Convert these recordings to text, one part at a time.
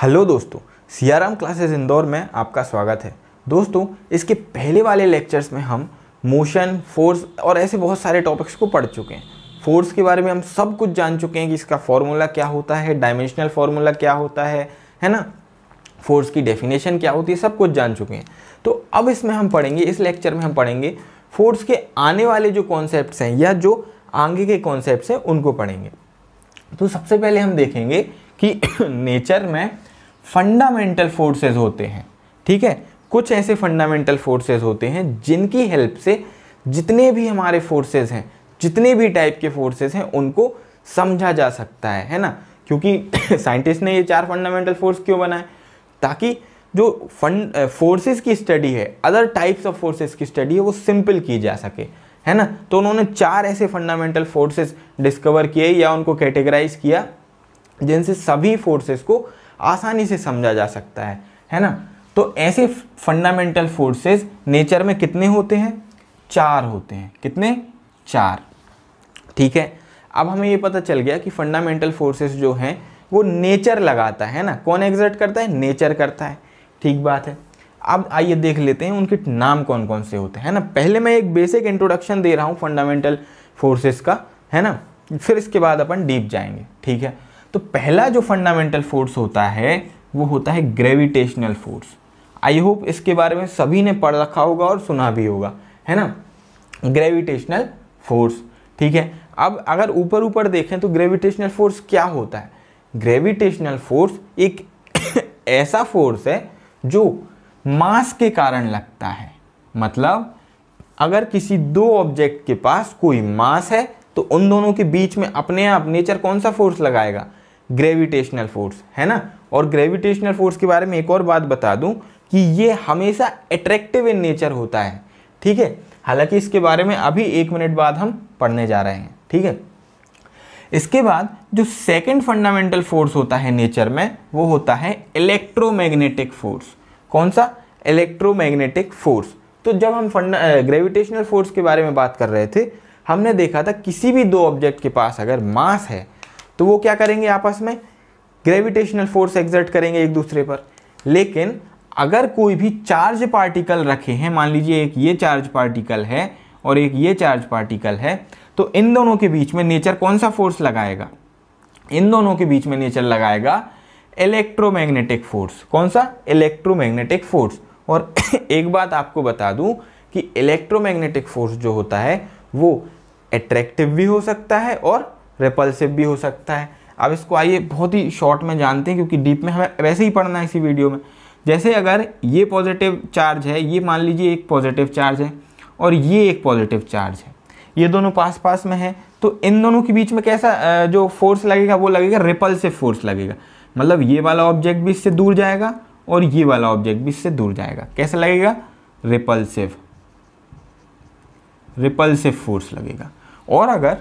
hello दोस्तों Siyaram classes Indore में आपका स्वागत है दोस्तों इसके पहले वाले लेक्चर्स में हम मोशन फोर्स और ऐसे बहुत सारे टॉपिक्स को पढ़ चुके हैं फोर्स के बारे में हम सब कुछ जान चुके हैं कि इसका फॉर्मूला क्या होता है डायमेंशनल फार्मूला क्या होता है है ना फोर्स की डेफिनेशन क्या होती है सब कुछ जान चुके हैं तो अब इसमें हम पढ़ेंगे इस लेक्चर में हम पढ़ेंगे फोर्स के आने वाले जो कॉन्सेप्ट हैं या जो आगे के कॉन्सेप्ट हैं उनको पढ़ेंगे तो सबसे पहले हम देखेंगे कि नेचर में फंडामेंटल फोर्सेस होते हैं ठीक है कुछ ऐसे फंडामेंटल फोर्सेस होते हैं जिनकी हेल्प से जितने भी हमारे फोर्सेस हैं जितने भी टाइप के फोर्सेस हैं उनको समझा जा सकता है है ना क्योंकि साइंटिस्ट ने ये चार फंडामेंटल फोर्स क्यों बनाए ताकि जो फंड फोर्सेस eh, की स्टडी है अदर टाइप्स ऑफ फोर्सेस की स्टडी है वो सिंपल की जा सके है ना तो उन्होंने चार ऐसे फंडामेंटल फोर्सेस डिस्कवर किए या उनको कैटेगराइज किया जिनसे सभी फोर्सेस को आसानी से समझा जा सकता है है ना तो ऐसे फंडामेंटल फोर्सेस नेचर में कितने होते हैं चार होते हैं कितने चार ठीक है अब हमें ये पता चल गया कि फंडामेंटल फोर्सेस जो हैं वो नेचर लगाता है ना कौन एग्जर्ट करता है नेचर करता है ठीक बात है अब आइए देख लेते हैं उनके नाम कौन कौन से होते हैं ना पहले मैं एक बेसिक इंट्रोडक्शन दे रहा हूँ फंडामेंटल फोर्सेस का है ना फिर इसके बाद अपन डीप जाएंगे ठीक है तो पहला जो फंडामेंटल फोर्स होता है वो होता है ग्रेविटेशनल फोर्स आई होप इसके बारे में सभी ने पढ़ रखा होगा और सुना भी होगा है ना ग्रेविटेशनल फोर्स ठीक है अब अगर ऊपर ऊपर देखें तो ग्रेविटेशनल फोर्स क्या होता है ग्रेविटेशनल फोर्स एक ऐसा फोर्स है जो मास के कारण लगता है मतलब अगर किसी दो ऑब्जेक्ट के पास कोई मास है तो उन दोनों के बीच में अपने आप नेचर कौन सा फोर्स लगाएगा ग्रेविटेशनल फोर्स है ना और ग्रेविटेशनल फोर्स के बारे में एक और बात बता दूं कि ये हमेशा एट्रैक्टिव इन नेचर होता है ठीक है हालांकि इसके बारे में अभी एक मिनट बाद हम पढ़ने जा रहे हैं ठीक है इसके बाद जो सेकंड फंडामेंटल फोर्स होता है नेचर में वो होता है इलेक्ट्रोमैग्नेटिक फोर्स कौन सा इलेक्ट्रोमैग्नेटिक फोर्स तो जब हम फंड ग्रेविटेशनल फोर्स के बारे में बात कर रहे थे हमने देखा था किसी भी दो ऑब्जेक्ट के पास अगर मास है तो वो क्या करेंगे आपस में ग्रेविटेशनल फोर्स एग्जर्ट करेंगे एक दूसरे पर लेकिन अगर कोई भी चार्ज पार्टिकल रखे हैं मान लीजिए एक ये चार्ज पार्टिकल है और एक ये चार्ज पार्टिकल है तो इन दोनों के बीच में नेचर कौन सा फोर्स लगाएगा इन दोनों के बीच में नेचर लगाएगा इलेक्ट्रोमैग्नेटिक फोर्स कौन सा इलेक्ट्रोमैग्नेटिक फोर्स और एक बात आपको बता दूं कि इलेक्ट्रोमैग्नेटिक फोर्स जो होता है वो एट्रैक्टिव भी हो सकता है और रिपल्सिव भी हो सकता है अब इसको आइए बहुत ही शॉर्ट में जानते हैं क्योंकि डीप में हमें वैसे ही पढ़ना है इसी वीडियो में जैसे अगर ये पॉजिटिव चार्ज है ये मान लीजिए एक पॉजिटिव चार्ज है और ये एक पॉजिटिव चार्ज है ये दोनों पास पास में है तो इन दोनों के बीच में कैसा जो फोर्स लगेगा वो लगेगा रिपल्सिव फोर्स लगेगा मतलब ये वाला ऑब्जेक्ट भी इससे दूर जाएगा और ये वाला ऑब्जेक्ट भी इससे दूर जाएगा कैसा लगेगा रिपल्सिव रिपल्सिव फोर्स लगेगा और अगर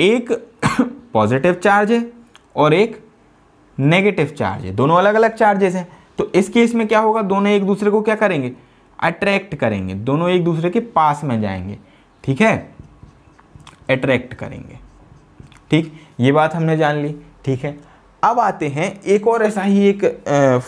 एक पॉजिटिव चार्ज है और एक नेगेटिव चार्ज है दोनों अलग अलग चार्जेस हैं तो इस केस में क्या होगा दोनों एक दूसरे को क्या करेंगे अट्रैक्ट करेंगे दोनों एक दूसरे के पास में जाएंगे ठीक है अट्रैक्ट करेंगे ठीक ये बात हमने जान ली ठीक है अब आते हैं एक और ऐसा ही एक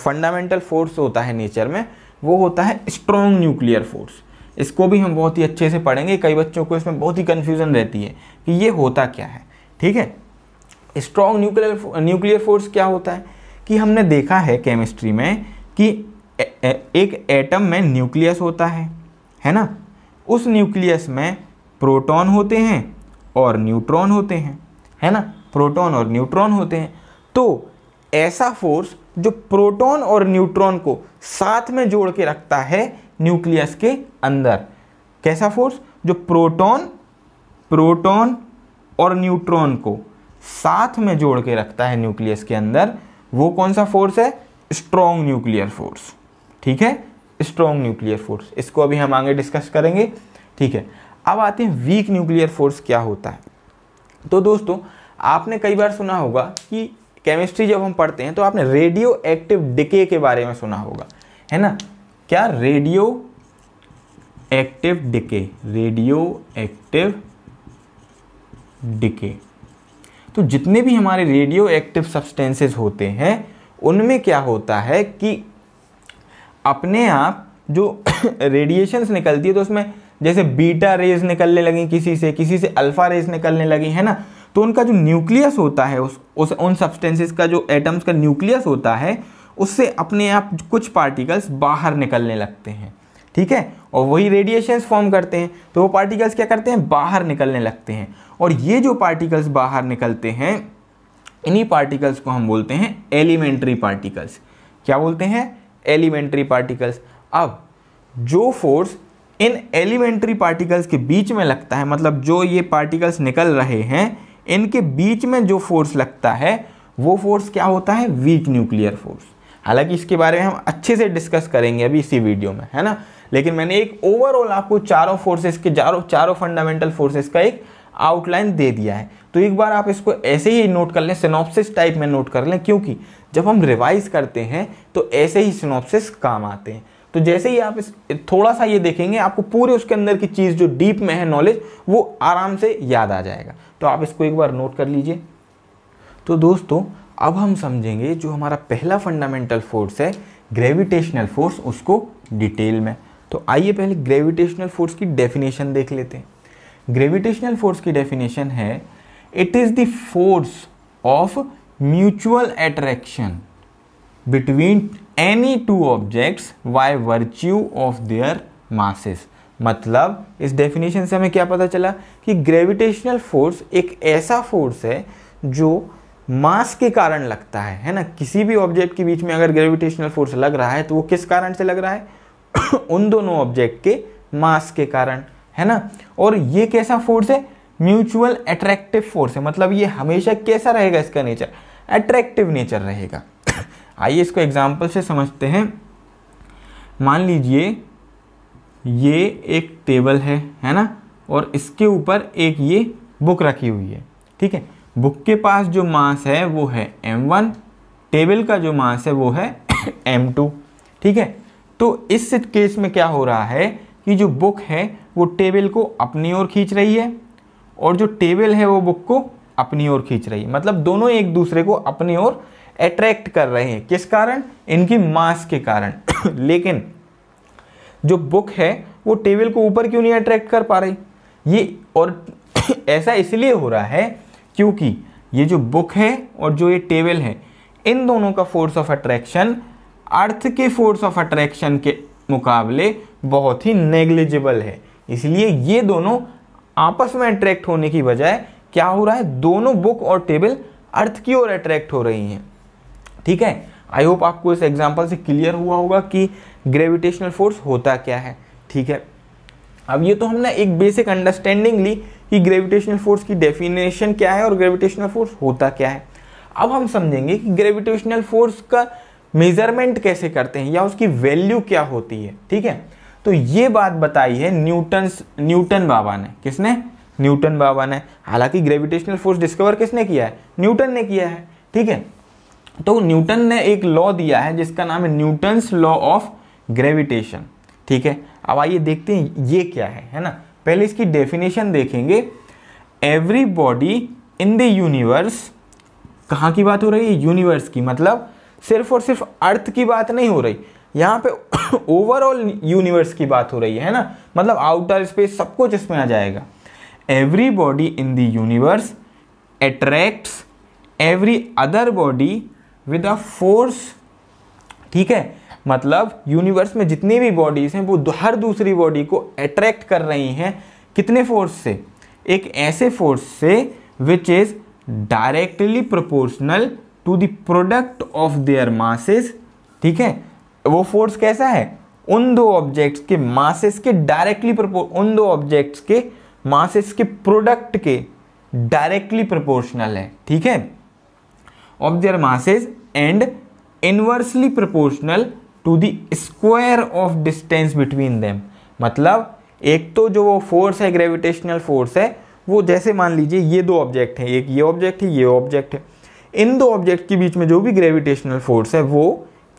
फंडामेंटल फोर्स होता है नेचर में वो होता है स्ट्रॉन्ग न्यूक्लियर फोर्स इसको भी हम बहुत ही अच्छे से पढ़ेंगे कई बच्चों को इसमें बहुत ही कन्फ्यूज़न रहती है कि ये होता क्या है ठीक है स्ट्रॉन्ग न्यूक्लियर न्यूक्लियर फोर्स क्या होता है कि हमने देखा है केमिस्ट्री में कि ए, ए, एक एटम में न्यूक्लियस होता है है ना उस न्यूक्लियस में प्रोटॉन होते हैं और न्यूट्रॉन होते हैं है ना प्रोटॉन और न्यूट्रॉन होते हैं तो ऐसा फोर्स जो प्रोटॉन और न्यूट्रॉन को साथ में जोड़ के रखता है न्यूक्लियस के अंदर कैसा फोर्स जो प्रोटॉन प्रोटॉन और न्यूट्रॉन को साथ में जोड़ के रखता है न्यूक्लियस के अंदर वो कौन सा फोर्स है स्ट्रॉन्ग न्यूक्लियर फोर्स ठीक है स्ट्रॉन्ग न्यूक्लियर फोर्स इसको अभी हम आगे डिस्कस करेंगे ठीक है अब आते हैं वीक न्यूक्लियर फोर्स क्या होता है तो दोस्तों आपने कई बार सुना होगा कि केमिस्ट्री जब हम पढ़ते हैं तो आपने रेडियो एक्टिव डिके के बारे में सुना होगा है ना क्या radioactive decay radioactive decay तो जितने भी हमारे रेडियो एक्टिव सब्सटेंसेस होते हैं उनमें क्या होता है कि अपने आप जो रेडिएशंस निकलती है तो उसमें जैसे बीटा रेज निकलने लगी किसी से किसी से अल्फ़ा रेज निकलने लगी है ना तो उनका जो न्यूक्लियस होता है उस उस उन सब्सटेंसेस का जो एटम्स का न्यूक्लियस होता है उससे अपने आप कुछ पार्टिकल्स बाहर निकलने लगते हैं ठीक है और वही रेडिएशंस फॉर्म करते हैं तो वो पार्टिकल्स क्या करते हैं बाहर निकलने लगते हैं और ये जो पार्टिकल्स बाहर निकलते हैं इन्हीं पार्टिकल्स को हम बोलते हैं एलिमेंट्री पार्टिकल्स क्या बोलते हैं एलिमेंट्री पार्टिकल्स अब जो फोर्स इन एलिमेंट्री पार्टिकल्स के बीच में लगता है मतलब जो ये पार्टिकल्स निकल रहे हैं इनके बीच में जो फोर्स लगता है वो फोर्स क्या होता है वीक न्यूक्लियर फोर्स हालांकि इसके बारे में हम अच्छे से डिस्कस करेंगे अभी इसी वीडियो में है ना लेकिन मैंने एक ओवरऑल आपको चारों फोर्सेस के चारों चारों फंडामेंटल फोर्सेस का एक आउटलाइन दे दिया है तो एक बार आप इसको ऐसे ही नोट कर लें सिनॉप्सिस टाइप में नोट कर लें क्योंकि जब हम रिवाइज करते हैं तो ऐसे ही सिनॉप्सिस काम आते हैं तो जैसे ही आप इस थोड़ा सा ये देखेंगे आपको पूरे उसके अंदर की चीज़ जो डीप में है नॉलेज वो आराम से याद आ जाएगा तो आप इसको एक बार नोट कर लीजिए तो दोस्तों अब हम समझेंगे जो हमारा पहला फंडामेंटल फोर्स है ग्रेविटेशनल फोर्स उसको डिटेल में तो आइए पहले ग्रेविटेशनल फोर्स की डेफिनेशन देख लेते हैं ग्रेविटेशनल फोर्स की डेफिनेशन है it is the force of mutual attraction between any two objects by virtue of their masses मतलब इस डेफिनेशन से हमें क्या पता चला कि ग्रेविटेशनल फोर्स एक ऐसा फोर्स है जो मास के कारण लगता है है ना किसी भी ऑब्जेक्ट के बीच में अगर ग्रेविटेशनल फोर्स लग रहा है तो वो किस कारण से लग रहा है उन दोनों ऑब्जेक्ट के मास के कारण है ना और ये कैसा फोर्स है म्यूचुअल अट्रैक्टिव फोर्स है मतलब ये हमेशा कैसा रहेगा इसका नेचर अट्रैक्टिव नेचर रहेगा आइए इसको एग्जाम्पल से समझते हैं मान लीजिए ये एक टेबल है है ना और इसके ऊपर एक ये बुक रखी हुई है ठीक है बुक के पास जो मास है वो है m1 टेबल का जो मास है वो है m2 ठीक है तो इस केस में क्या हो रहा है कि जो बुक है वो टेबल को अपनी ओर खींच रही है और जो टेबल है वो बुक को अपनी ओर खींच रही है मतलब दोनों एक दूसरे को अपनी ओर अट्रैक्ट कर रहे हैं किस कारण इनकी मास के कारण लेकिन जो बुक है वो टेबल को ऊपर क्यों नहीं अट्रैक्ट कर पा रही ये और ऐसा इसलिए हो रहा है क्योंकि ये जो बुक है और जो ये टेबल है इन दोनों का फोर्स ऑफ अट्रैक्शन अर्थ के फोर्स ऑफ अट्रैक्शन के मुकाबले बहुत ही नेग्लिजिबल है इसलिए ये दोनों आपस में अट्रैक्ट होने की बजाय क्या हो रहा है दोनों बुक और टेबल अर्थ की ओर अट्रैक्ट हो रही हैं ठीक है आई होप आपको इस एग्जाम्पल से क्लियर हुआ होगा कि ग्रेविटेशनल फोर्स होता क्या है ठीक है अब ये तो हमने एक बेसिक अंडरस्टैंडिंग ली कि ग्रेविटेशनल फोर्स की डेफिनेशन क्या है और ग्रेविटेशनल फोर्स होता क्या है अब हम समझेंगे कि ग्रेविटेशनल फोर्स का मेजरमेंट कैसे करते हैं या उसकी वैल्यू क्या होती है ठीक है तो ये बात बताई है न्यूटन न्यूटन बाबा ने किसने न्यूटन बाबा ने हालांकि ग्रेविटेशनल फोर्स डिस्कवर किसने किया है न्यूटन ने किया है ठीक है तो न्यूटन ने एक लॉ दिया है जिसका नाम है न्यूटन्स लॉ ऑफ ग्रेविटेशन ठीक है अब आइए देखते हैं ये क्या है है ना पहले इसकी डेफिनेशन देखेंगे every body in the universe कहाँ की बात हो रही है यूनिवर्स की मतलब सिर्फ और सिर्फ अर्थ की बात नहीं हो रही यहाँ पे ओवरऑल यूनिवर्स की बात हो रही है ना मतलब आउटर स्पेस सब कुछ इसमें आ जाएगा every body in the universe attracts every other body with a force ठीक है मतलब यूनिवर्स में जितनी भी बॉडीज़ हैं वो हर दूसरी बॉडी को अट्रैक्ट कर रही हैं कितने फोर्स से एक ऐसे फोर्स से which is directly proportional to the product of their masses ठीक है वो फोर्स कैसा है उन दो ऑब्जेक्ट्स के मासेस के डायरेक्टली उन दो ऑब्जेक्ट्स के मासेस के प्रोडक्ट के डायरेक्टली प्रोपोर्शनल है ठीक है of their masses and inversely proportional to the square of distance between them मतलब एक तो जो वो फोर्स है ग्रेविटेशनल फोर्स है वो जैसे मान लीजिए ये दो ऑब्जेक्ट हैं एक ये ऑब्जेक्ट है ये ऑब्जेक्ट है इन दो ऑब्जेक्ट के बीच में जो भी ग्रेविटेशनल फोर्स है वो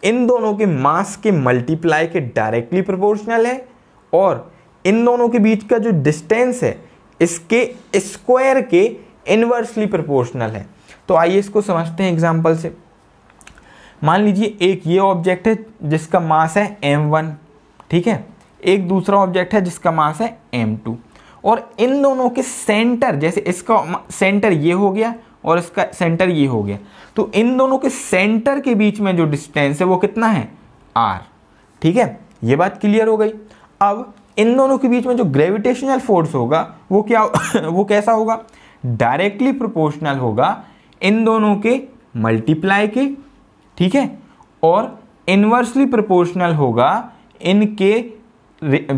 इन दोनों के मास के मल्टीप्लाई के डायरेक्टली प्रोपोर्शनल है और इन दोनों के बीच का जो डिस्टेंस है इसके स्क्वायर के इनवर्सली प्रोपोर्शनल है तो आइए इसको समझते हैं एग्जाम्पल से मान लीजिए एक ये ऑब्जेक्ट है जिसका मास है एम वन ठीक है एक दूसरा ऑब्जेक्ट है जिसका मास है एम टू और इन दोनों के सेंटर जैसे इसका सेंटर ये हो गया और इसका सेंटर ये हो गया तो इन दोनों के सेंटर के बीच में जो डिस्टेंस है वो कितना है आर ठीक है ये बात क्लियर हो गई अब इन दोनों के बीच में जो ग्रेविटेशनल फोर्स होगा वो क्या वो कैसा होगा डायरेक्टली प्रोपोर्शनल होगा इन दोनों के मल्टीप्लाई के ठीक है और इन्वर्सली प्रोपोर्शनल होगा इनके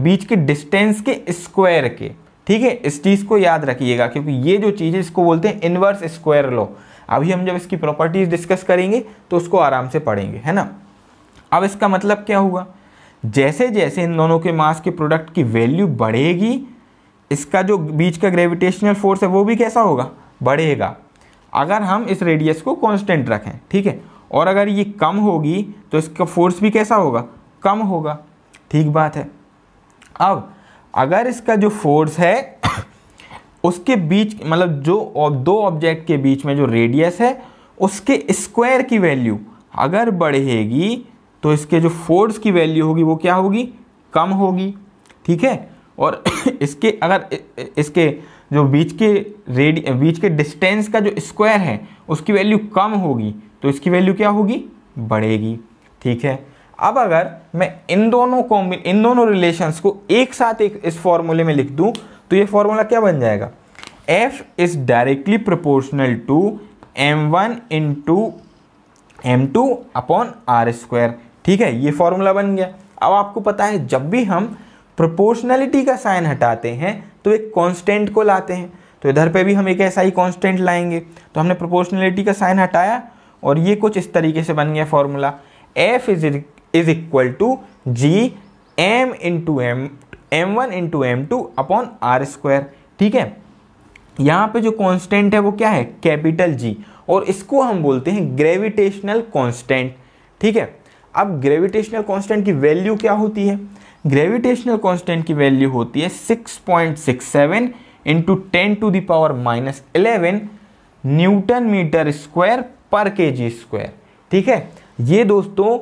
बीच के डिस्टेंस के स्क्वायर के ठीक है इस चीज़ को याद रखिएगा क्योंकि ये जो चीज़ है इसको बोलते हैं इनवर्स स्क्वायर लॉ अभी हम जब इसकी प्रॉपर्टीज़ डिस्कस करेंगे तो उसको आराम से पढ़ेंगे है ना अब इसका मतलब क्या हुआ जैसे जैसे इन दोनों के मास के प्रोडक्ट की वैल्यू बढ़ेगी इसका जो बीच का ग्रेविटेशनल फोर्स है वो भी कैसा होगा बढ़ेगा अगर हम इस रेडियस को कांस्टेंट रखें ठीक है और अगर ये कम होगी तो इसका फोर्स भी कैसा होगा कम होगा ठीक बात है अब अगर इसका जो फोर्स है उसके बीच मतलब जो दो ऑब्जेक्ट के बीच में जो रेडियस है उसके स्क्वायर की वैल्यू अगर बढ़ेगी तो इसके जो फोर्स की वैल्यू होगी वो क्या होगी कम होगी ठीक है और इसके अगर इसके जो बीच के रेडिय बीच के डिस्टेंस का जो स्क्वायर है उसकी वैल्यू कम होगी तो इसकी वैल्यू क्या होगी बढ़ेगी ठीक है अब अगर मैं इन दोनों को इन दोनों रिलेशंस को एक साथ एक इस फॉर्मूले में लिख दूं तो ये फॉर्मूला क्या बन जाएगा F is directly proportional to M one in two M two upon R square ठीक है ये फॉर्मूला बन गया अब आपको पता है जब भी हम प्रोपोर्शनैलिटी का साइन हटाते हैं तो एक कांस्टेंट को लाते हैं तो इधर पे भी हम एक ऐसा ही कांस्टेंट लाएंगे तो हमने प्रोपोर्शनैलिटी का साइन हटाया और ये कुछ इस तरीके से बन गया formula F is is equal to G M into M M one into M two upon R square ठीक है यहाँ पे जो कांस्टेंट है वो क्या है कैपिटल जी और इसको हम बोलते हैं ग्रेविटेशनल कांस्टेंट ठीक है अब ग्रेविटेशनल कांस्टेंट की वैल्यू क्या होती है ग्रेविटेशनल कांस्टेंट की वैल्यू होती है 6.67 point six seven into ten to the power minus eleven newton meter square per K ji square ठीक है ये दोस्तों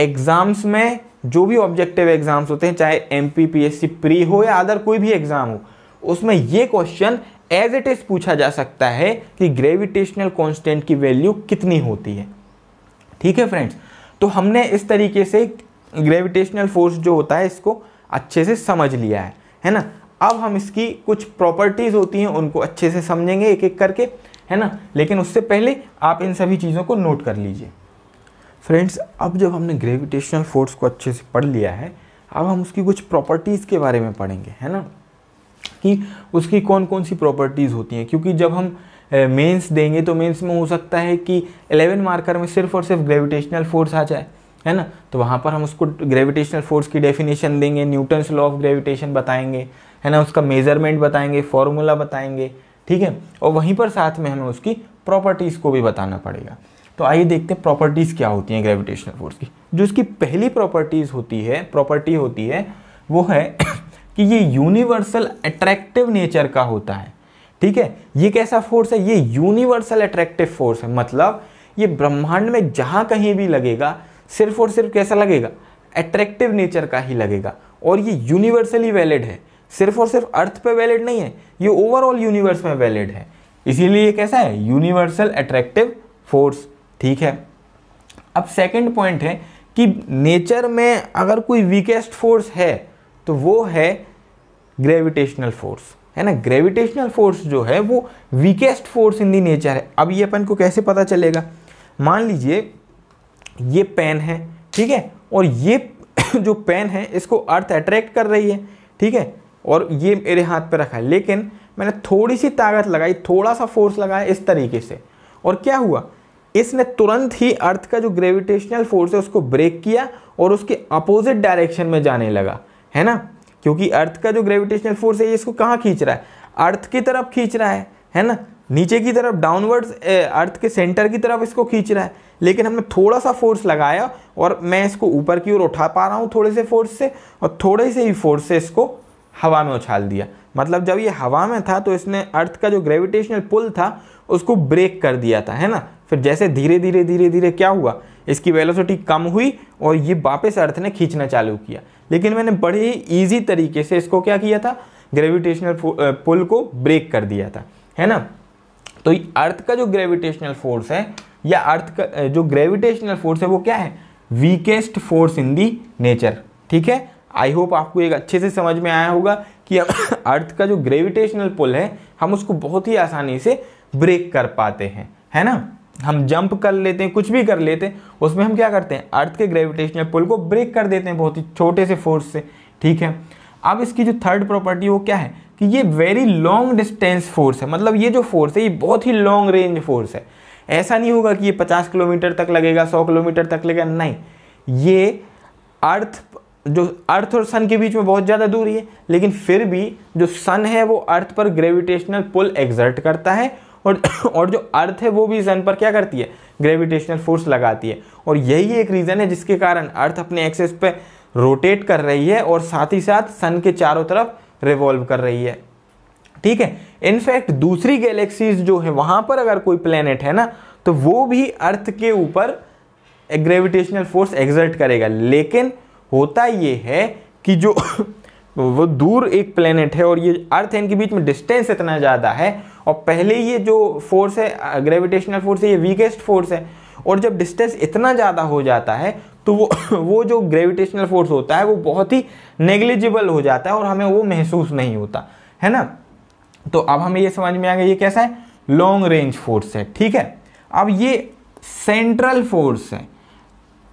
एग्ज़ाम्स में जो भी ऑब्जेक्टिव एग्ज़ाम्स होते हैं चाहे एम पी प्री हो या अदर कोई भी एग्ज़ाम हो उसमें ये क्वेश्चन एज इट इज़ पूछा जा सकता है कि ग्रेविटेशनल कांस्टेंट की वैल्यू कितनी होती है ठीक है फ्रेंड्स तो हमने इस तरीके से ग्रेविटेशनल फोर्स जो होता है इसको अच्छे से समझ लिया है है ना अब हम इसकी कुछ प्रॉपर्टीज़ होती हैं उनको अच्छे से समझेंगे एक एक करके है ना लेकिन उससे पहले आप इन सभी चीज़ों को नोट कर लीजिए फ्रेंड्स अब जब हमने ग्रेविटेशनल फोर्स को अच्छे से पढ़ लिया है अब हम उसकी कुछ प्रॉपर्टीज़ के बारे में पढ़ेंगे है ना कि उसकी कौन कौन सी प्रॉपर्टीज़ होती हैं क्योंकि जब हम मेंस देंगे तो मेंस में हो सकता है कि 11 मार्कर में सिर्फ और सिर्फ ग्रेविटेशनल फोर्स आ जाए है ना तो वहाँ पर हम उसको ग्रेविटेशनल फोर्स की डेफिनेशन देंगे न्यूटन्स लॉ ऑफ ग्रेविटेशन बताएंगे है ना उसका मेजरमेंट बताएंगे फॉर्मूला बताएंगे ठीक है और वहीं पर साथ में हमें उसकी प्रॉपर्टीज़ को भी बताना पड़ेगा तो आइए देखते हैं प्रॉपर्टीज़ क्या होती हैं ग्रेविटेशनल फोर्स की जो इसकी पहली प्रॉपर्टीज़ होती है प्रॉपर्टी होती है वो है कि ये यूनिवर्सल अट्रैक्टिव नेचर का होता है ठीक है ये कैसा फोर्स है ये यूनिवर्सल अट्रैक्टिव फोर्स है मतलब ये ब्रह्मांड में जहाँ कहीं भी लगेगा सिर्फ और सिर्फ कैसा लगेगा अट्रैक्टिव नेचर का ही लगेगा और ये यूनिवर्सली वैलिड है सिर्फ और सिर्फ अर्थ पे वैलिड नहीं है ये ओवरऑल यूनिवर्स में वैलिड है इसीलिए ये कैसा है यूनिवर्सल अट्रैक्टिव फोर्स ठीक है अब सेकंड पॉइंट है कि नेचर में अगर कोई वीकेस्ट फोर्स है तो वो है ग्रेविटेशनल फोर्स है ना ग्रेविटेशनल फोर्स जो है वो weakest force in the nature है अब ये अपन को कैसे पता चलेगा मान लीजिए ये पेन है ठीक है और ये जो पेन है इसको अर्थ अट्रैक्ट कर रही है ठीक है और ये मेरे हाथ पे रखा है लेकिन मैंने थोड़ी सी ताकत लगाई थोड़ा सा फोर्स लगाया इस तरीके से और क्या हुआ इसने तुरंत ही अर्थ का जो ग्रेविटेशनल फोर्स है उसको ब्रेक किया और उसके अपोजिट डायरेक्शन में जाने लगा है ना क्योंकि अर्थ का जो ग्रेविटेशनल फोर्स है ये इसको कहाँ खींच रहा है अर्थ की तरफ खींच रहा है है ना नीचे की तरफ डाउनवर्ड्स अर्थ के सेंटर की तरफ इसको खींच रहा है लेकिन हमने थोड़ा सा फोर्स लगाया और मैं इसको ऊपर की ओर उठा पा रहा हूँ थोड़े से फोर्स से और थोड़े से ही फोर्स से इसको हवा में उछाल दिया मतलब जब ये हवा में था तो इसने अर्थ का जो ग्रेविटेशनल पुल था उसको ब्रेक कर दिया था है ना फिर जैसे धीरे धीरे धीरे धीरे क्या हुआ इसकी वेलोसिटी कम हुई और ये वापस अर्थ ने खींचना चालू किया लेकिन मैंने बड़े ही ईजी तरीके से इसको क्या किया था ग्रेविटेशनल पुल को ब्रेक कर दिया था है ना तो अर्थ का जो ग्रेविटेशनल फोर्स है या अर्थ का जो ग्रेविटेशनल फोर्स है वो क्या है weakest force in the nature ठीक है आई होप आपको एक अच्छे से समझ में आया होगा कि अर्थ का जो ग्रेविटेशनल पुल है हम उसको बहुत ही आसानी से ब्रेक कर पाते हैं है ना हम जंप कर लेते हैं कुछ भी कर लेते हैं उसमें हम क्या करते हैं अर्थ के ग्रेविटेशनल पुल को ब्रेक कर देते हैं बहुत ही छोटे से फोर्स से ठीक है अब इसकी जो थर्ड प्रॉपर्टी वो क्या है कि ये वेरी लॉन्ग डिस्टेंस फोर्स है मतलब ये जो फोर्स है ये बहुत ही लॉन्ग रेंज फोर्स है ऐसा नहीं होगा कि ये पचास किलोमीटर तक लगेगा सौ किलोमीटर तक लगेगा नहीं ये अर्थ जो अर्थ और सन के बीच में बहुत ज़्यादा दूरी है लेकिन फिर भी जो सन है वो अर्थ पर ग्रेविटेशनल पुल एग्जर्ट करता है और और जो अर्थ है वो भी सन पर क्या करती है ग्रेविटेशनल फोर्स लगाती है और यही एक रीज़न है जिसके कारण अर्थ अपने एक्सेस पे रोटेट कर रही है और साथ ही साथ सन के चारों तरफ रिवॉल्व कर रही है ठीक है इनफैक्ट दूसरी गैलेक्सीज जो है वहाँ पर अगर कोई प्लानट है ना तो वो भी अर्थ के ऊपर ग्रेविटेशनल फोर्स एग्जर्ट करेगा लेकिन होता ये है कि जो वो दूर एक प्लेनेट है और ये अर्थ है इनके बीच में डिस्टेंस इतना ज़्यादा है और पहले ये जो फोर्स है ग्रेविटेशनल फोर्स है ये वीकेस्ट फोर्स है और जब डिस्टेंस इतना ज़्यादा हो जाता है तो वो वो जो ग्रेविटेशनल फोर्स होता है वो बहुत ही नेग्लिजिबल हो जाता है और हमें वो महसूस नहीं होता है ना तो अब हमें ये समझ में आ गया ये कैसा है लॉन्ग रेंज फोर्स है ठीक है अब ये सेंट्रल फोर्स है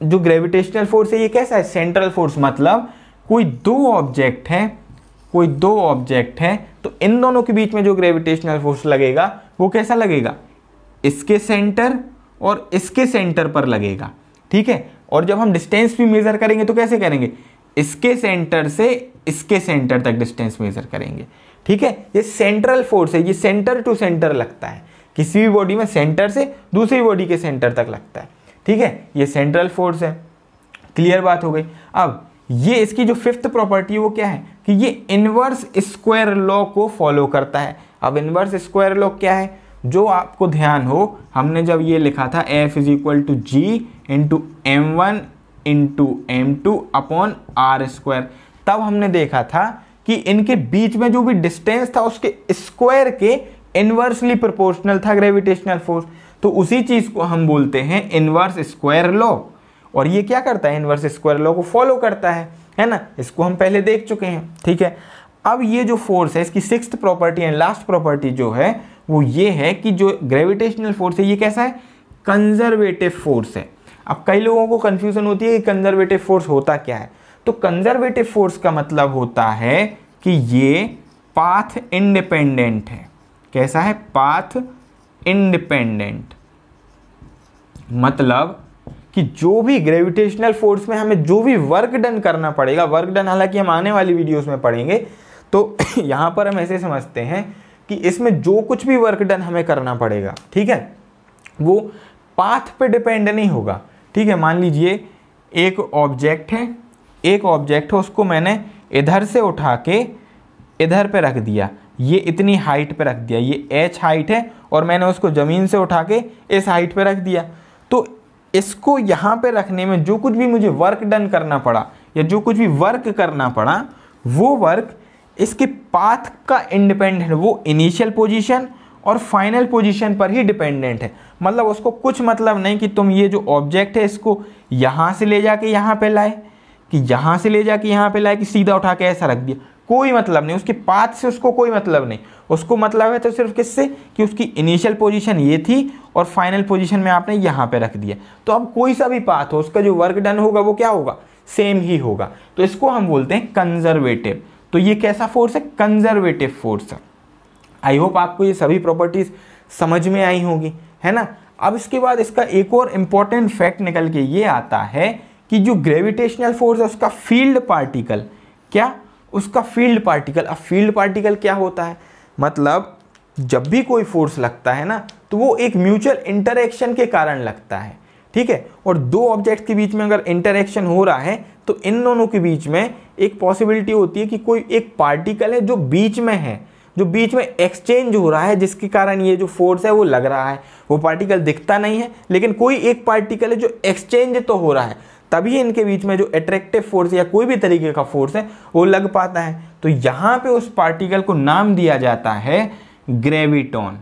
जो ग्रेविटेशनल फोर्स है ये कैसा है सेंट्रल फोर्स मतलब कोई दो ऑब्जेक्ट है कोई दो ऑब्जेक्ट हैं तो इन दोनों के बीच में जो ग्रेविटेशनल फोर्स लगेगा वो कैसा लगेगा इसके सेंटर और इसके सेंटर पर लगेगा ठीक है और जब हम डिस्टेंस भी मेज़र करेंगे तो कैसे करेंगे इसके सेंटर से इसके सेंटर तक डिस्टेंस मेज़र करेंगे ठीक है ये सेंट्रल फोर्स है ये सेंटर टू सेंटर लगता है किसी भी बॉडी में सेंटर से दूसरी बॉडी के सेंटर तक लगता है ठीक है ये सेंट्रल फोर्स है क्लियर बात हो गई अब ये इसकी जो फिफ्थ प्रॉपर्टी वो क्या है कि ये इनवर्स स्क्वायर लॉ को फॉलो करता है अब इनवर्स स्क्वायर लॉ क्या है जो आपको ध्यान हो हमने जब ये लिखा था F is equal to G into M one into M two upon R square तब हमने देखा था कि इनके बीच में जो भी डिस्टेंस था उसके स्क्वायर के इनवर्सली प्रोपोर्शनल था ग्रेविटेशनल फोर्स तो उसी चीज़ को हम बोलते हैं इनवर्स स्क्वायर लॉ और ये क्या करता है इनवर्स स्क्वायर लॉ को फॉलो करता है है ना इसको हम पहले देख चुके हैं ठीक है अब ये जो फोर्स है इसकी six property and last property जो है वो ये है कि जो ग्रेविटेशनल फोर्स है ये कैसा है कंजर्वेटिव फोर्स है अब कई लोगों को कन्फ्यूज़न होती है कि कंजर्वेटिव फोर्स होता क्या है तो कंजर्वेटिव फोर्स का मतलब होता है कि ये पाथ इंडिपेंडेंट है कैसा है पाथ इंडिपेंडेंट मतलब कि जो भी ग्रेविटेशनल फोर्स में हमें जो भी वर्क डन करना पड़ेगा वर्क डन हालांकि हम आने वाली वीडियोस में पढ़ेंगे तो यहाँ पर हम ऐसे समझते हैं कि इसमें जो कुछ भी वर्क डन हमें करना पड़ेगा ठीक है वो पाथ पे डिपेंड नहीं होगा ठीक है मान लीजिए एक ऑब्जेक्ट है एक ऑब्जेक्ट है उसको मैंने इधर से उठा के इधर पर रख दिया ये इतनी हाइट पर रख दिया ये एच हाइट है और मैंने उसको ज़मीन से उठा के इस हाइट पर रख दिया तो इसको यहाँ पे रखने में जो कुछ भी मुझे वर्क डन करना पड़ा या जो कुछ भी वर्क करना पड़ा वो वर्क इसके पाथ का इंडिपेंडेंट वो इनिशियल पोजीशन और फाइनल पोजीशन पर ही डिपेंडेंट है मतलब उसको कुछ मतलब नहीं कि तुम ये जो ऑब्जेक्ट है इसको यहाँ से ले जाके यहाँ पे लाए कि यहाँ से ले जाके यहाँ पे लाए कि सीधा उठा के ऐसा रख दिया कोई मतलब नहीं उसके पाथ से उसको कोई मतलब नहीं उसको मतलब है तो सिर्फ किससे कि उसकी इनिशियल पोजीशन ये थी और फाइनल पोजिशन में आपने यहाँ पर रख दिया तो अब कोई सा भी पाथ हो उसका जो वर्क डन होगा वो क्या होगा सेम ही होगा तो इसको हम बोलते हैं कंजर्वेटिव तो ये कैसा फोर्स है कंजर्वेटिव फोर्स है आई होप आपको ये सभी प्रॉपर्टीज़ समझ में आई होगी है ना अब इसके बाद इसका एक और इम्पॉर्टेंट फैक्ट निकल के ये आता है कि जो ग्रेविटेशनल फोर्स है उसका फील्ड पार्टिकल क्या उसका फील्ड पार्टिकल अब फील्ड पार्टिकल क्या होता है मतलब जब भी कोई फोर्स लगता है ना तो वो एक म्यूचुअल इंटरेक्शन के कारण लगता है ठीक है और दो ऑब्जेक्ट्स के बीच में अगर इंटरेक्शन हो रहा है तो इन दोनों के बीच में एक पॉसिबिलिटी होती है कि कोई एक पार्टिकल है जो बीच में है जो बीच में एक्सचेंज हो रहा है जिसके कारण ये जो फोर्स है वो लग रहा है वो पार्टिकल दिखता नहीं है लेकिन कोई एक पार्टिकल है जो एक्सचेंज तो हो रहा है तभी इनके बीच में जो अट्रैक्टिव फोर्स या कोई भी तरीके का फोर्स है वो लग पाता है तो यहाँ पे उस पार्टिकल को नाम दिया जाता है ग्रेविटॉन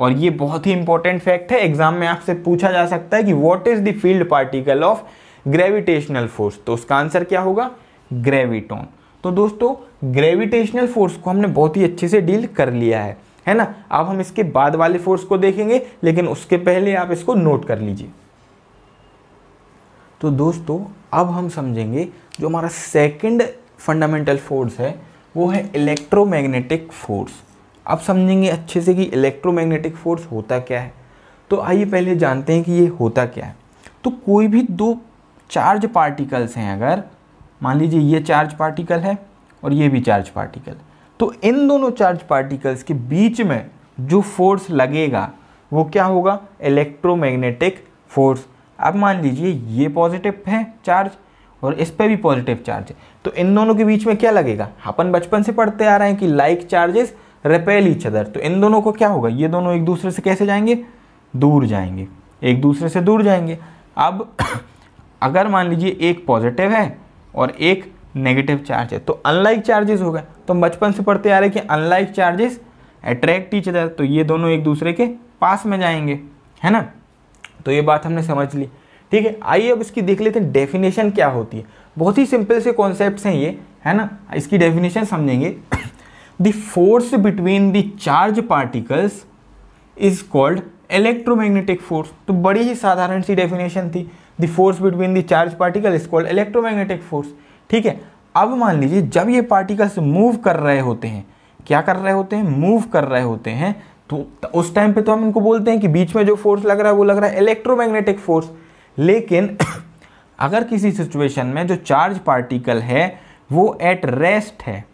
और ये बहुत ही इंपॉर्टेंट फैक्ट है एग्जाम में आपसे पूछा जा सकता है कि what is the field particle of gravitational force तो उसका आंसर क्या होगा ग्रेविटॉन तो दोस्तों ग्रेविटेशनल फोर्स को हमने बहुत ही अच्छे से डील कर लिया है है ना अब हम इसके बाद वाले फोर्स को देखेंगे लेकिन उसके पहले आप इसको नोट कर लीजिए तो दोस्तों अब हम समझेंगे जो हमारा सेकंड फंडामेंटल फोर्स है वो है इलेक्ट्रोमैग्नेटिक फोर्स अब समझेंगे अच्छे से कि इलेक्ट्रोमैग्नेटिक फोर्स होता क्या है तो आइए पहले जानते हैं कि ये होता क्या है तो कोई भी दो चार्ज पार्टिकल्स हैं अगर मान लीजिए ये चार्ज पार्टिकल है और ये भी चार्ज पार्टिकल तो इन दोनों चार्ज पार्टिकल्स के बीच में जो फोर्स लगेगा वो क्या होगा इलेक्ट्रोमैग्नेटिक फोर्स अब मान लीजिए ये पॉजिटिव है चार्ज और इस पर भी पॉजिटिव चार्ज है तो इन दोनों के बीच में क्या लगेगा अपन बचपन से पढ़ते आ रहे हैं कि like charges repel each other तो इन दोनों को क्या होगा ये दोनों एक दूसरे से कैसे जाएंगे दूर जाएंगे एक दूसरे से दूर जाएंगे अब अगर मान लीजिए एक पॉजिटिव है और एक नेगेटिव चार्ज है तो अनलाइक चार्जेस हो गए तो बचपन से पढ़ते आ रहे कि unlike charges attract each other तो ये दोनों एक दूसरे के पास में जाएंगे है ना तो ये बात हमने समझ ली ठीक है आइए अब इसकी देख लेते हैं डेफिनेशन क्या होती है बहुत ही सिंपल से कॉन्सेप्ट हैं ये है ना इसकी डेफिनेशन समझेंगे the force between the charge particles is called electromagnetic force तो बड़ी ही साधारण सी डेफिनेशन थी the force between the charge particle is called electromagnetic force ठीक है अब मान लीजिए जब ये पार्टिकल्स मूव कर रहे होते हैं क्या कर रहे होते हैं मूव कर रहे होते हैं तो उस टाइम पे तो हम इनको बोलते हैं कि बीच में जो फोर्स लग रहा है वो लग रहा है इलेक्ट्रोमैग्नेटिक फोर्स लेकिन अगर किसी सिचुएशन में जो चार्ज पार्टिकल है वो एट रेस्ट है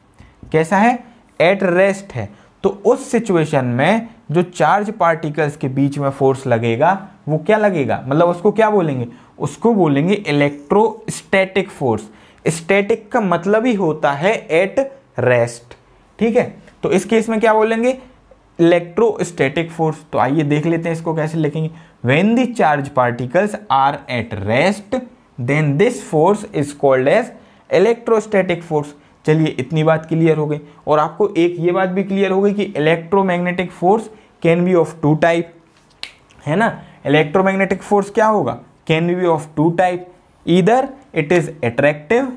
कैसा है एट रेस्ट है तो उस सिचुएशन में जो चार्ज पार्टिकल्स के बीच में फोर्स लगेगा वो क्या लगेगा मतलब उसको क्या बोलेंगे उसको बोलेंगे इलेक्ट्रोस्टैटिक फोर्स स्टैटिक का मतलब ही होता है एट रेस्ट ठीक है तो इस केस में क्या बोलेंगे इलेक्ट्रोस्टैटिक फोर्स तो आइए देख लेते हैं इसको कैसे लिखेंगे when the charge particles are at rest then this force is called as electrostatic force चलिए इतनी बात क्लियर हो गई और आपको एक ये बात भी क्लियर हो गई कि electromagnetic force can be of two type है ना इलेक्ट्रोमैग्नेटिक फोर्स क्या होगा can be of two type इधर इट इज अट्रैक्टिव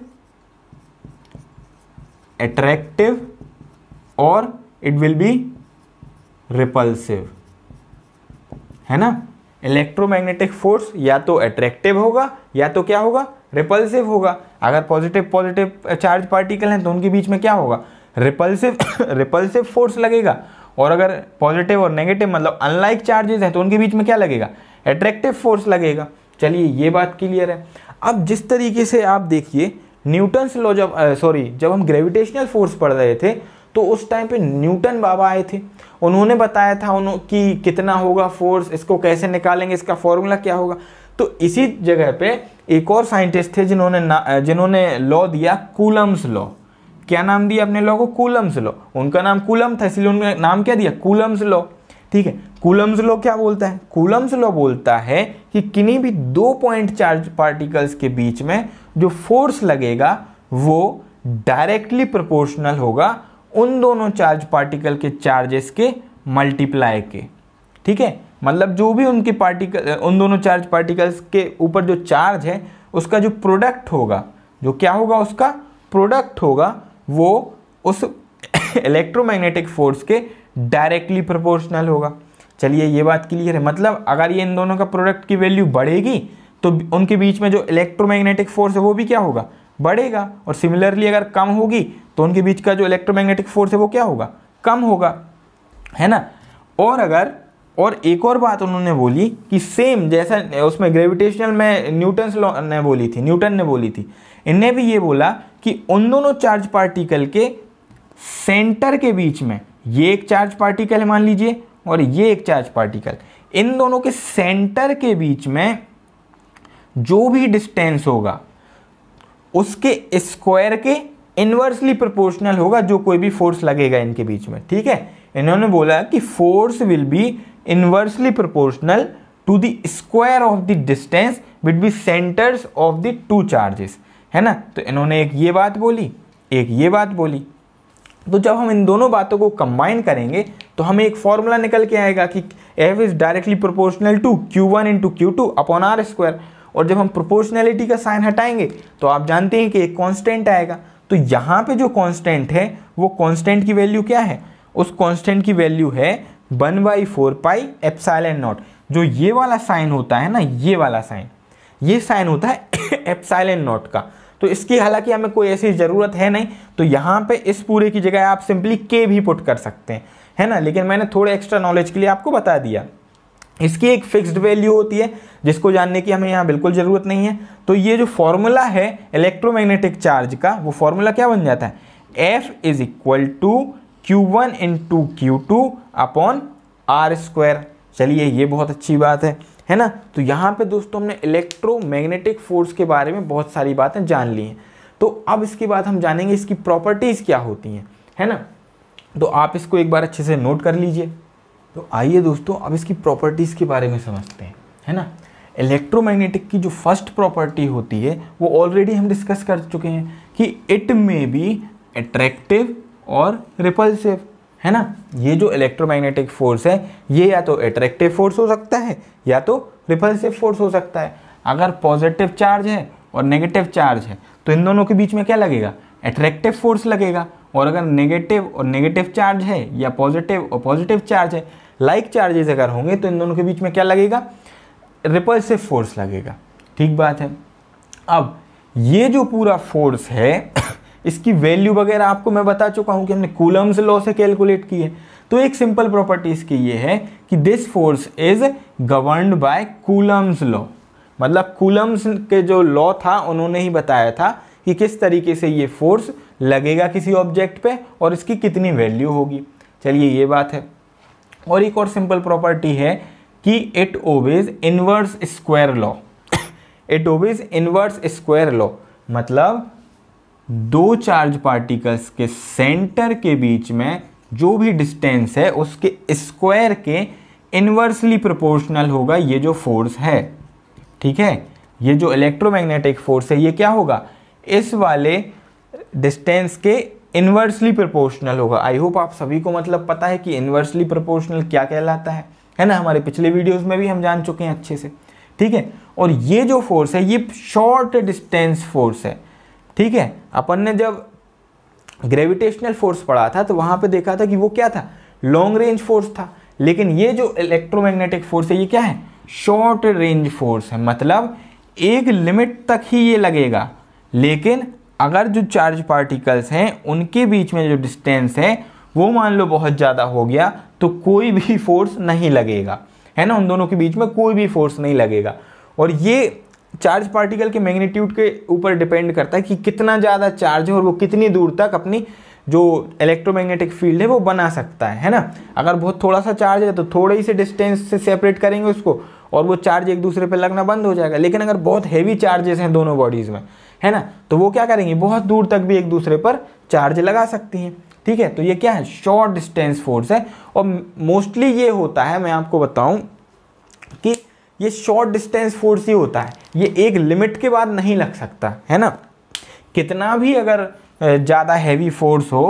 अट्रैक्टिव और इट विल बी रिपल्सिव है ना इलेक्ट्रोमैग्नेटिक फोर्स या तो अट्रैक्टिव होगा या तो क्या होगा रिपल्सिव होगा अगर पॉजिटिव पॉजिटिव चार्ज पार्टिकल हैं तो उनके बीच में क्या होगा रिपल्सिव रिपल्सिव फोर्स लगेगा और अगर पॉजिटिव और नेगेटिव मतलब अनलाइक चार्जेस हैं तो उनके बीच में क्या लगेगा एट्रैक्टिव फोर्स लगेगा चलिए ये बात क्लियर है अब जिस तरीके से आप देखिए न्यूटन्स लॉ जब सॉरी जब हम ग्रेविटेशनल फोर्स पढ़ रहे थे तो उस टाइम पे न्यूटन बाबा आए थे उन्होंने बताया था उन्हों कि कितना होगा फोर्स इसको कैसे निकालेंगे इसका फॉर्मूला क्या होगा तो इसी जगह पे एक और साइंटिस्ट थे जिन्होंने जिन्होंने लॉ दिया कूलम्स लॉ क्या नाम दिया अपने लॉ को कूलम्स लॉ उनका नाम कूलम था इसलिए उनका नाम क्या दिया कूलम्स लॉ ठीक है कूलम्स लॉ क्या बोलता है कूलम्स लॉ बोलता है कि किन्हीं भी दो पॉइंट चार्ज पार्टिकल्स के बीच में जो फोर्स लगेगा वो डायरेक्टली प्रोपोर्शनल होगा उन दोनों चार्ज पार्टिकल के चार्जेस के मल्टीप्लाई के ठीक है मतलब जो भी उनके पार्टिकल उन दोनों चार्ज पार्टिकल्स के ऊपर जो चार्ज है उसका जो प्रोडक्ट होगा जो क्या होगा उसका प्रोडक्ट होगा वो उस इलेक्ट्रोमैग्नेटिक फोर्स के डायरेक्टली प्रोपोर्शनल होगा चलिए ये बात क्लियर है मतलब अगर ये इन दोनों का प्रोडक्ट की वैल्यू बढ़ेगी तो उनके बीच में जो इलेक्ट्रोमैग्नेटिक फोर्स है वो भी क्या होगा बढ़ेगा और सिमिलरली अगर कम होगी तो उनके बीच का जो इलेक्ट्रोमैग्नेटिक फोर्स है वो क्या होगा कम होगा है ना और अगर और एक और बात उन्होंने बोली कि सेम जैसा उसमें ग्रेविटेशनल में न्यूटन ने बोली थी न्यूटन ने बोली थी इनने भी ये बोला कि उन दोनों चार्ज पार्टिकल के सेंटर के बीच में ये एक चार्ज पार्टिकल है मान लीजिए और ये एक चार्ज पार्टिकल इन दोनों के सेंटर के बीच में जो भी डिस्टेंस होगा उसके स्क्वायर के इनवर्सली प्रोपोर्शनल होगा जो कोई भी फोर्स लगेगा इनके बीच में ठीक है इन्होंने बोला कि force will be inversely proportional to the square of the distance between centres of the two charges है ना तो इन्होंने एक ये बात बोली एक ये बात बोली तो जब हम इन दोनों बातों को कंबाइन करेंगे तो हमें एक फॉर्मूला निकल के आएगा कि F is directly proportional to Q one into Q two upon R square और जब हम प्रोपोर्शनैलिटी का साइन हटाएंगे तो आप जानते हैं कि एक कांस्टेंट आएगा तो यहाँ पे जो कांस्टेंट है वो कांस्टेंट की वैल्यू क्या है उस कांस्टेंट की वैल्यू है one by four pi epsilon naught जो ये वाला साइन होता है ना ये वाला साइन ये साइन होता है एप्साइलन नॉट का तो इसकी हालांकि हमें कोई ऐसी ज़रूरत है नहीं तो यहाँ पे इस पूरे की जगह आप सिंपली के भी पुट कर सकते हैं है ना लेकिन मैंने थोड़े एक्स्ट्रा नॉलेज के लिए आपको बता दिया इसकी एक फिक्स्ड वैल्यू होती है जिसको जानने की हमें यहाँ बिल्कुल ज़रूरत नहीं है तो ये जो फॉर्मूला है इलेक्ट्रोमैग्नेटिक चार्ज का वो फॉर्मूला क्या बन जाता है F is equal to Q1 one into Q two upon R square चलिए ये बहुत अच्छी बात है है ना तो यहाँ पे दोस्तों हमने इलेक्ट्रोमैग्नेटिक फोर्स के बारे में बहुत सारी बातें जान ली हैं तो अब इसके बाद हम जानेंगे इसकी प्रॉपर्टीज़ क्या होती हैं है ना तो आप इसको एक बार अच्छे से नोट कर लीजिए तो आइए दोस्तों अब इसकी प्रॉपर्टीज़ के बारे में समझते हैं है ना इलेक्ट्रोमैग्नेटिक की जो फर्स्ट प्रॉपर्टी होती है वो ऑलरेडी हम डिस्कस कर चुके हैं कि इट मे बी एट्रैक्टिव और रिपल्सिव है ना ये जो इलेक्ट्रोमैग्नेटिक फोर्स है ये या तो एट्रैक्टिव फोर्स हो सकता है या तो रिपल्सिव फोर्स हो सकता है अगर पॉजिटिव चार्ज है और नेगेटिव चार्ज है तो इन दोनों के बीच में क्या लगेगा एट्रैक्टिव फोर्स लगेगा और अगर नेगेटिव और नेगेटिव चार्ज है या पॉजिटिव और पॉजिटिव चार्ज है लाइक like चार्जेस अगर होंगे तो इन दोनों के बीच में क्या लगेगा रिपल्सिव फोर्स लगेगा ठीक बात है अब ये जो पूरा फोर्स है इसकी वैल्यू वगैरह आपको मैं बता चुका हूँ कि हमने कूलम्स लॉ से कैलकुलेट की है तो एक सिंपल प्रॉपर्टी इसकी ये है कि this force is governed by Coulomb's law मतलब कूलम्स के जो लॉ था उन्होंने ही बताया था कि किस तरीके से ये फोर्स लगेगा किसी ऑब्जेक्ट पे और इसकी कितनी वैल्यू होगी चलिए ये बात है और एक और सिंपल प्रॉपर्टी है कि it obeys inverse square law it obeys inverse square law मतलब दो चार्ज पार्टिकल्स के सेंटर के बीच में जो भी डिस्टेंस है उसके स्क्वायर के इन्वर्सली प्रोपोर्शनल होगा ये जो फोर्स है ठीक है ये जो इलेक्ट्रोमैग्नेटिक फोर्स है ये क्या होगा इस वाले डिस्टेंस के इन्वर्सली प्रोपोर्शनल होगा आई होप आप सभी को मतलब पता है कि इन्वर्सली प्रोपोर्शनल क्या कहलाता है है ना हमारे पिछले वीडियोस में भी हम जान चुके हैं अच्छे से ठीक है और ये जो फोर्स है ये शॉर्ट डिस्टेंस फोर्स है ठीक है अपन ने जब ग्रेविटेशनल फोर्स पढ़ा था तो वहां पे देखा था कि वो क्या था लॉन्ग रेंज फोर्स था लेकिन ये जो इलेक्ट्रोमैग्नेटिक फोर्स है ये क्या है शॉर्ट रेंज फोर्स है मतलब एक लिमिट तक ही ये लगेगा लेकिन अगर जो चार्ज पार्टिकल्स हैं उनके बीच में जो डिस्टेंस है वो मान लो बहुत ज़्यादा हो गया तो कोई भी फोर्स नहीं लगेगा है ना उन दोनों के बीच में कोई भी फोर्स नहीं लगेगा और ये चार्ज पार्टिकल के मैग्नीट्यूड के ऊपर डिपेंड करता है कि कितना ज़्यादा चार्ज है और वो कितनी दूर तक अपनी जो इलेक्ट्रोमैग्नेटिक फील्ड है वो बना सकता है है ना अगर बहुत थोड़ा सा चार्ज है तो थोड़े ही से डिस्टेंस से सेपरेट करेंगे उसको और वो चार्ज एक दूसरे पर लगना बंद हो जाएगा लेकिन अगर बहुत हैवी चार्जेस हैं दोनों बॉडीज़ में है ना तो वो क्या करेंगे बहुत दूर तक भी एक दूसरे पर चार्ज लगा सकती हैं ठीक है तो ये क्या है शॉर्ट डिस्टेंस फोर्स है और मोस्टली ये होता है मैं आपको बताऊँ ये शॉर्ट डिस्टेंस फोर्स ही होता है ये एक लिमिट के बाद नहीं लग सकता है ना कितना भी अगर ज़्यादा हैवी फोर्स हो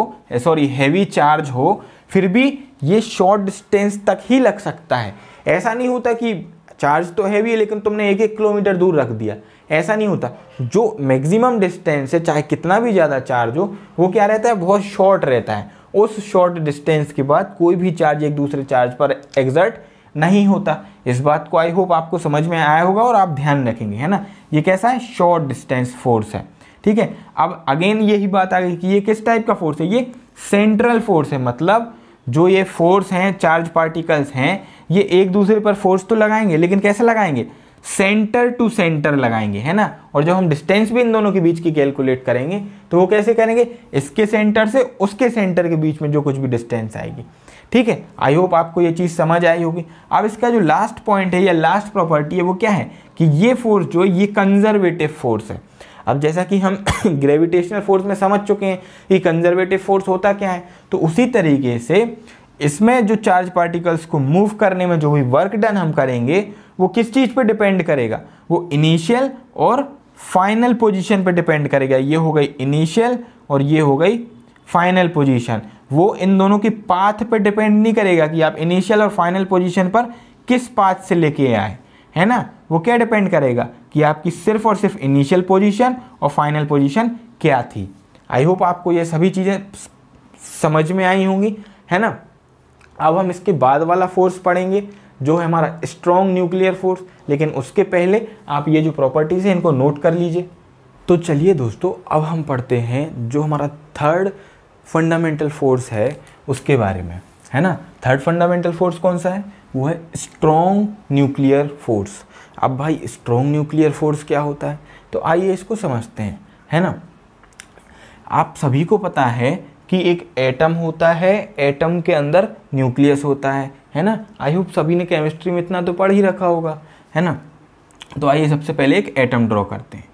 सॉरी हैवी चार्ज हो फिर भी ये शॉर्ट डिस्टेंस तक ही लग सकता है ऐसा नहीं होता कि चार्ज तो हैवी है लेकिन तुमने एक एक किलोमीटर दूर रख दिया ऐसा नहीं होता जो मैक्सिमम डिस्टेंस है चाहे कितना भी ज़्यादा चार्ज हो वो क्या रहता है बहुत शॉर्ट रहता है उस शॉर्ट डिस्टेंस के बाद कोई भी चार्ज एक दूसरे चार्ज पर एग्जर्ट नहीं होता इस बात को आई होप आपको समझ में आया होगा और आप ध्यान रखेंगे है ना ये कैसा है शॉर्ट डिस्टेंस फोर्स है ठीक है अब अगेन यही बात आ गई कि ये किस टाइप का फोर्स है ये सेंट्रल फोर्स है मतलब जो ये फोर्स हैं चार्ज पार्टिकल्स हैं ये एक दूसरे पर फोर्स तो लगाएंगे लेकिन कैसे लगाएंगे सेंटर टू सेंटर लगाएंगे है ना और जब हम डिस्टेंस भी इन दोनों के बीच की कैलकुलेट करेंगे तो वो कैसे करेंगे इसके सेंटर से उसके सेंटर के बीच में जो कुछ भी डिस्टेंस आएगी ठीक है आई होप आपको ये चीज़ समझ आई होगी अब इसका जो लास्ट पॉइंट है या लास्ट प्रॉपर्टी है वो क्या है कि ये फोर्स जो ये कंजर्वेटिव फोर्स है अब जैसा कि हम ग्रेविटेशनल फोर्स में समझ चुके हैं कि कंजर्वेटिव फोर्स होता क्या है तो उसी तरीके से इसमें जो चार्ज पार्टिकल्स को मूव करने में जो भी वर्क डन हम करेंगे वो किस चीज़ पर डिपेंड करेगा वो इनिशियल और फाइनल पोजिशन पर डिपेंड करेगा ये हो गई इनिशियल और ये हो गई फाइनल पोजीशन वो इन दोनों की पाथ पे डिपेंड नहीं करेगा कि आप इनिशियल और फाइनल पोजीशन पर किस पाथ से लेके आए है ना वो क्या डिपेंड करेगा कि आपकी सिर्फ और सिर्फ इनिशियल पोजीशन और फाइनल पोजीशन क्या थी आई होप आपको ये सभी चीज़ें समझ में आई होंगी है ना अब हम इसके बाद वाला फोर्स पढ़ेंगे जो है हमारा स्ट्रॉन्ग न्यूक्लियर फोर्स लेकिन उसके पहले आप ये जो प्रॉपर्टीज़ हैं इनको नोट कर लीजिए तो चलिए दोस्तों अब हम पढ़ते हैं जो हमारा थर्ड फंडामेंटल फोर्स है उसके बारे में है ना थर्ड फंडामेंटल फोर्स कौन सा है वो है स्ट्रॉन्ग न्यूक्लियर फोर्स अब भाई स्ट्रॉन्ग न्यूक्लियर फोर्स क्या होता है तो आइए इसको समझते हैं है ना आप सभी को पता है कि एक एटम होता है एटम के अंदर न्यूक्लियस होता है है ना आई होप सभी ने केमिस्ट्री में इतना तो पढ़ ही रखा होगा है ना तो आइए सबसे पहले एक एटम ड्रॉ करते हैं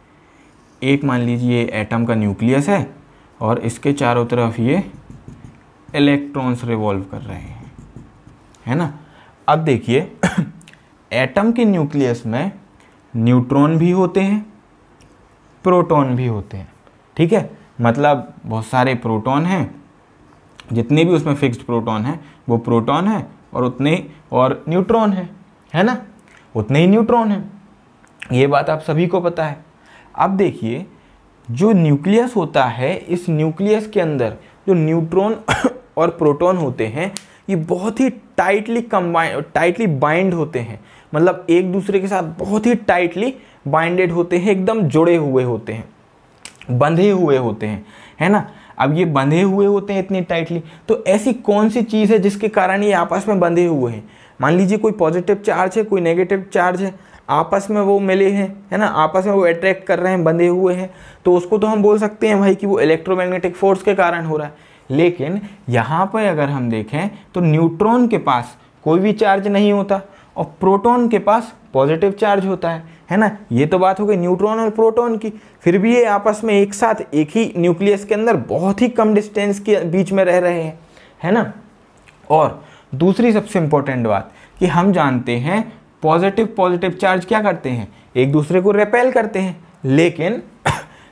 एक मान लीजिए एटम का न्यूक्लियस है और इसके चारों तरफ ये इलेक्ट्रॉन्स रिवॉल्व कर रहे हैं है ना अब देखिए एटम के न्यूक्लियस में न्यूट्रॉन भी होते हैं प्रोटॉन भी होते हैं ठीक है मतलब बहुत सारे प्रोटॉन हैं जितने भी उसमें फिक्स्ड प्रोटॉन हैं वो प्रोटॉन हैं और उतने और न्यूट्रॉन हैं है ना उतने ही न्यूट्रॉन हैं ये बात आप सभी को पता है अब देखिए जो न्यूक्लियस होता है इस न्यूक्लियस के अंदर जो न्यूट्रॉन और प्रोटॉन होते हैं ये बहुत ही टाइटली कम्बाइन टाइटली बाइंड होते हैं मतलब एक दूसरे के साथ बहुत ही टाइटली बाइंडेड होते हैं एकदम जुड़े हुए होते हैं बंधे हुए होते हैं है ना अब ये बंधे हुए होते हैं इतनी टाइटली तो ऐसी कौन सी चीज़ है जिसके कारण ये आपस में बंधे हुए हैं मान लीजिए कोई पॉजिटिव चार्ज है कोई नेगेटिव चार्ज है आपस में वो मिले हैं है ना आपस में वो अट्रैक्ट कर रहे हैं बंधे हुए हैं तो उसको तो हम बोल सकते हैं भाई कि वो इलेक्ट्रोमैग्नेटिक फोर्स के कारण हो रहा है लेकिन यहाँ पर अगर हम देखें तो न्यूट्रॉन के पास कोई भी चार्ज नहीं होता और प्रोटॉन के पास पॉजिटिव चार्ज होता है है ना ये तो बात हो गई न्यूट्रॉन और प्रोटॉन की फिर भी ये आपस में एक साथ एक ही न्यूक्लियस के अंदर बहुत ही कम डिस्टेंस के बीच में रह रहे हैं है ना और दूसरी सबसे इम्पोर्टेंट बात कि हम जानते हैं पॉजिटिव पॉजिटिव चार्ज क्या करते हैं एक दूसरे को रेपेल करते हैं लेकिन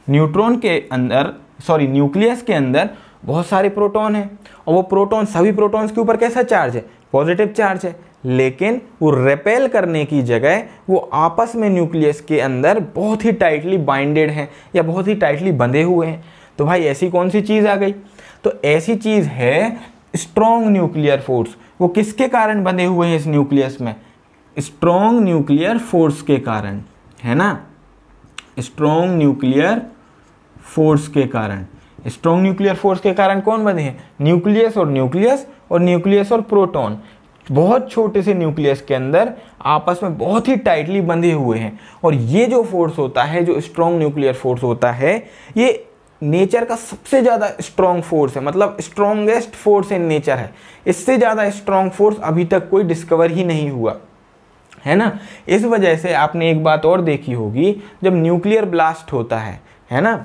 न्यूट्रॉन के अंदर सॉरी न्यूक्लियस के अंदर बहुत सारे प्रोटॉन हैं और वो प्रोटॉन सभी प्रोटॉन्स के ऊपर कैसा चार्ज है पॉजिटिव चार्ज है लेकिन वो रेपेल करने की जगह वो आपस में न्यूक्लियस के अंदर बहुत ही टाइटली बाइंडेड हैं या बहुत ही टाइटली बंधे हुए हैं तो भाई ऐसी कौन सी चीज़ आ गई तो ऐसी चीज़ है स्ट्रॉन्ग न्यूक्लियर फोर्स वो किसके कारण बंधे हुए हैं इस न्यूक्लियस में स्ट्रोंग न्यूक्लियर फोर्स के कारण है ना स्ट्रोंग न्यूक्लियर फोर्स के कारण स्ट्रोंग न्यूक्लियर फोर्स के कारण कौन बने हैं न्यूक्लियस और न्यूक्लियस और न्यूक्लियस और प्रोटॉन बहुत छोटे से न्यूक्लियस के अंदर आपस में बहुत ही टाइटली बंधे हुए हैं और ये जो फोर्स होता है जो स्ट्रोंग न्यूक्लियर फोर्स होता है ये नेचर का सबसे ज़्यादा स्ट्रॉन्ग फोर्स है मतलब स्ट्रॉन्गेस्ट फोर्स इन नेचर है इससे ज़्यादा स्ट्रॉन्ग फोर्स अभी तक कोई डिस्कवर ही नहीं हुआ है ना इस वजह से आपने एक बात और देखी होगी जब न्यूक्लियर ब्लास्ट होता है है ना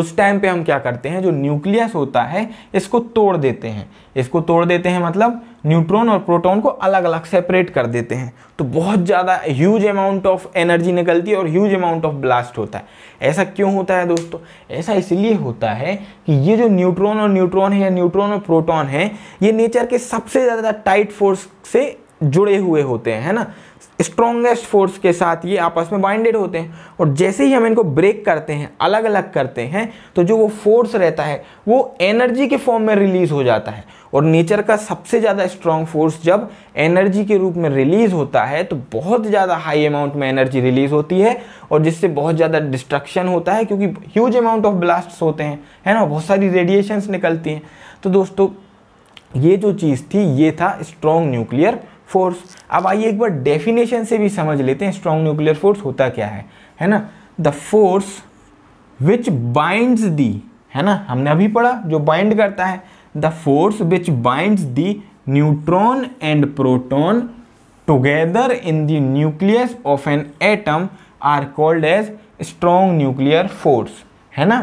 उस टाइम पे हम क्या करते हैं जो न्यूक्लियस होता है इसको तोड़ देते हैं इसको तोड़ देते हैं मतलब न्यूट्रॉन और प्रोटॉन को अलग अलग सेपरेट कर देते हैं तो बहुत ज़्यादा ह्यूज अमाउंट ऑफ एनर्जी निकलती है और ह्यूज अमाउंट ऑफ ब्लास्ट होता है ऐसा क्यों होता है दोस्तों ऐसा इसलिए होता है कि ये जो न्यूट्रॉन और न्यूट्रॉन है या न्यूट्रॉन और प्रोटॉन है ये नेचर के सबसे ज़्यादा टाइट फोर्स से जुड़े हुए होते हैं है ना स्ट्रॉन्गेस्ट फोर्स के साथ ये आपस में बाइंडेड होते हैं और जैसे ही हम इनको ब्रेक करते हैं अलग अलग करते हैं तो जो वो फोर्स रहता है वो एनर्जी के फॉर्म में रिलीज़ हो जाता है और नेचर का सबसे ज़्यादा स्ट्रॉन्ग फोर्स जब एनर्जी के रूप में रिलीज़ होता है तो बहुत ज़्यादा हाई अमाउंट में एनर्जी रिलीज़ होती है और जिससे बहुत ज़्यादा डिस्ट्रक्शन होता है क्योंकि ह्यूज अमाउंट ऑफ ब्लास्ट्स होते हैं है ना बहुत सारी रेडिएशंस निकलती हैं तो दोस्तों ये जो चीज़ थी ये था स्ट्रॉन्ग न्यूक्लियर फोर्स अब आइए एक बार डेफिनेशन से भी समझ लेते हैं स्ट्रॉन्ग न्यूक्लियर फोर्स होता क्या है है ना the force which binds the है ना हमने अभी पढ़ा जो बाइंड करता है the force which binds the neutron and proton together in the nucleus of an atom are called as strong nuclear force है ना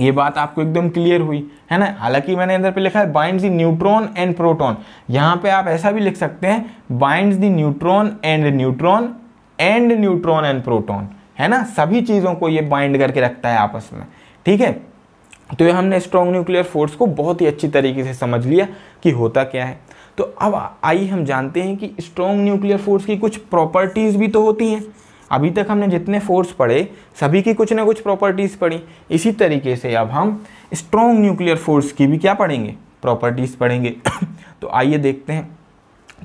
ये बात आपको एकदम क्लियर हुई है ना हालांकि मैंने इधर पे लिखा है binds the neutron and proton यहाँ पे आप ऐसा भी लिख सकते हैं binds the neutron and neutron and neutron and proton है ना सभी चीज़ों को ये बाइंड करके रखता है आपस में ठीक है तो ये हमने स्ट्रॉन्ग न्यूक्लियर फोर्स को बहुत ही अच्छी तरीके से समझ लिया कि होता क्या है तो अब आइए हम जानते हैं कि स्ट्रॉन्ग न्यूक्लियर फोर्स की कुछ प्रॉपर्टीज़ भी तो होती हैं अभी तक हमने जितने फोर्स पढ़े सभी की कुछ ना कुछ प्रॉपर्टीज़ पढ़ी इसी तरीके से अब हम स्ट्रॉन्ग न्यूक्लियर फोर्स की भी क्या पढ़ेंगे प्रॉपर्टीज़ पढ़ेंगे तो आइए देखते हैं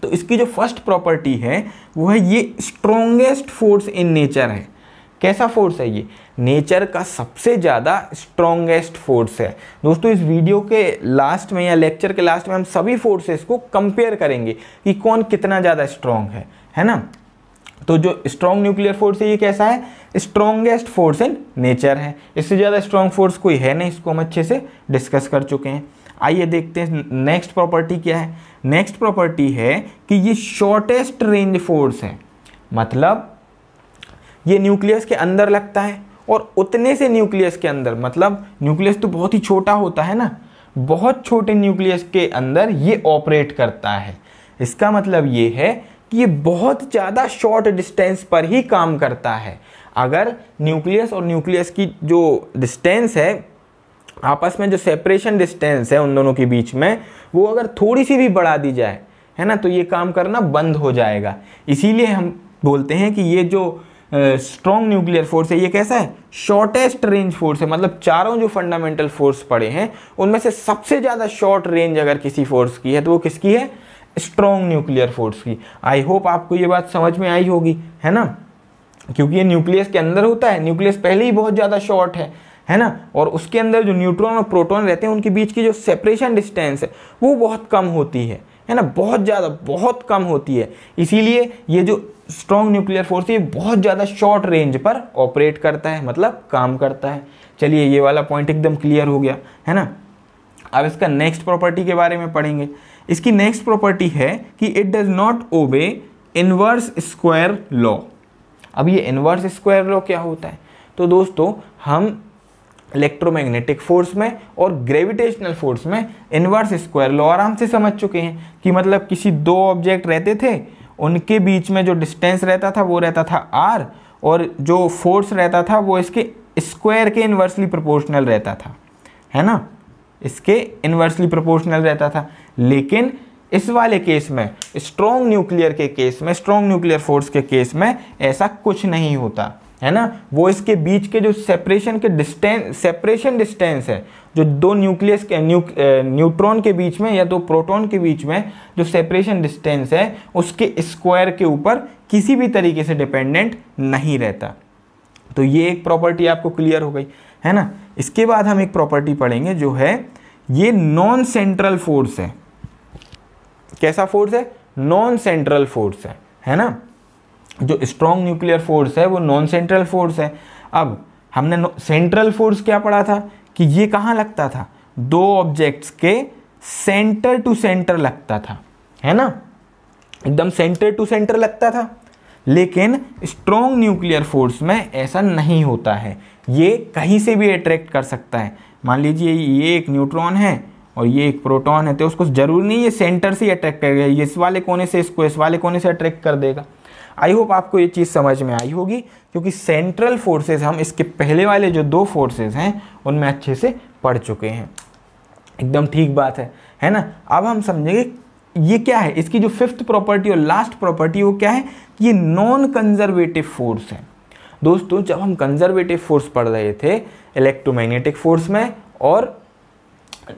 तो इसकी जो फर्स्ट प्रॉपर्टी है वो है ये स्ट्रोंगेस्ट फोर्स इन नेचर है कैसा फोर्स है ये नेचर का सबसे ज़्यादा स्ट्रोंगेस्ट फोर्स है दोस्तों इस वीडियो के लास्ट में या लेक्चर के लास्ट में हम सभी फोर्सेस को कंपेयर करेंगे कि कौन कितना ज़्यादा स्ट्रोंग है है ना तो जो स्ट्रॉन्ग न्यूक्लियर फोर्स है ये कैसा है स्ट्रॉन्गेस्ट फोर्स इन नेचर है इससे ज़्यादा स्ट्रॉन्ग फोर्स कोई है नहीं इसको हम अच्छे से डिस्कस कर चुके हैं आइए देखते हैं नेक्स्ट प्रॉपर्टी क्या है नेक्स्ट प्रॉपर्टी है कि ये शॉर्टेस्ट रेंज फोर्स है मतलब ये न्यूक्लियस के अंदर लगता है और उतने से न्यूक्लियस के अंदर मतलब न्यूक्लियस तो बहुत ही छोटा होता है ना बहुत छोटे न्यूक्लियस के अंदर ये ऑपरेट करता है इसका मतलब ये है कि ये बहुत ज़्यादा शॉर्ट डिस्टेंस पर ही काम करता है अगर न्यूक्लियस और न्यूक्लियस की जो डिस्टेंस है आपस में जो सेपरेशन डिस्टेंस है उन दोनों के बीच में वो अगर थोड़ी सी भी बढ़ा दी जाए है ना तो ये काम करना बंद हो जाएगा इसीलिए हम बोलते हैं कि ये जो स्ट्रॉन्ग न्यूक्लियर फोर्स है ये कैसा है शॉर्टेस्ट रेंज फोर्स है मतलब चारों जो फंडामेंटल फोर्स पड़े हैं उनमें से सबसे ज़्यादा शॉर्ट रेंज अगर किसी फोर्स की है तो वो किसकी है स्ट्रॉन्ग न्यूक्लियर फोर्स की आई होप आपको ये बात समझ में आई होगी है ना क्योंकि ये न्यूक्लियस के अंदर होता है न्यूक्लियस पहले ही बहुत ज़्यादा शॉर्ट है है ना और उसके अंदर जो न्यूट्रॉन और प्रोटॉन रहते हैं उनके बीच की जो सेपरेशन डिस्टेंस है वो बहुत कम होती है है ना बहुत ज़्यादा बहुत कम होती है इसीलिए ये जो स्ट्रॉन्ग न्यूक्लियर फोर्स है ये बहुत ज़्यादा शॉर्ट रेंज पर ऑपरेट करता है मतलब काम करता है चलिए ये वाला पॉइंट एकदम क्लियर हो गया है ना अब इसका नेक्स्ट प्रॉपर्टी के बारे में पढ़ेंगे इसकी नेक्स्ट प्रॉपर्टी है कि it does not obey inverse square law अब ये इनवर्स स्क्वायर लॉ क्या होता है तो दोस्तों हम इलेक्ट्रोमैग्नेटिक फोर्स में और ग्रेविटेशनल फोर्स में इनवर्स स्क्वायर लॉ आराम से समझ चुके हैं कि मतलब किसी दो ऑब्जेक्ट रहते थे उनके बीच में जो डिस्टेंस रहता था वो रहता था आर और जो फोर्स रहता था वो इसके स्क्वायर के इन्वर्सली प्रोपोर्शनल रहता था है ना इसके इन्वर्सली प्रोपोर्शनल रहता था लेकिन इस वाले केस में स्ट्रॉन्ग न्यूक्लियर के केस में स्ट्रॉन्ग न्यूक्लियर फोर्स के केस में ऐसा कुछ नहीं होता है ना वो इसके बीच के जो सेपरेशन के डिस्टेंस सेपरेशन डिस्टेंस है जो दो न्यूक्लियस के न्यू, न्यूट्रॉन के बीच में या दो प्रोटॉन के बीच में जो सेपरेशन डिस्टेंस है उसके स्क्वायर के ऊपर किसी भी तरीके से डिपेंडेंट नहीं रहता तो ये एक प्रॉपर्टी आपको क्लियर हो गई है ना इसके बाद हम एक प्रॉपर्टी पढ़ेंगे जो है ये नॉन सेंट्रल फोर्स है कैसा फोर्स है नॉन सेंट्रल फोर्स है है ना जो स्ट्रॉन्ग न्यूक्लियर फोर्स है वो नॉन सेंट्रल फोर्स है अब हमने सेंट्रल फोर्स क्या पढ़ा था कि ये कहाँ लगता था दो ऑब्जेक्ट्स के सेंटर टू सेंटर लगता था है ना एकदम सेंटर टू सेंटर लगता था लेकिन स्ट्रॉन्ग न्यूक्लियर फोर्स में ऐसा नहीं होता है ये कहीं से भी अट्रैक्ट कर सकता है मान लीजिए ये एक न्यूट्रॉन है और ये एक प्रोटॉन है तो उसको जरूरी नहीं ये सेंटर से ही अट्रैक्ट करेगा इस वाले कोने से इसको इस वाले कोने से अट्रैक्ट कर देगा आई होप आपको ये चीज़ समझ में आई होगी क्योंकि सेंट्रल फोर्सेज हम इसके पहले वाले जो दो फोर्सेज हैं उनमें अच्छे से पढ़ चुके हैं एकदम ठीक बात है है ना अब हम समझेंगे ये क्या है इसकी जो फिफ्थ प्रॉपर्टी और लास्ट प्रॉपर्टी वो क्या है कि ये नॉन कंजर्वेटिव फोर्स है दोस्तों जब हम कंजर्वेटिव फोर्स पढ़ रहे थे इलेक्ट्रोमैग्नेटिक फोर्स में और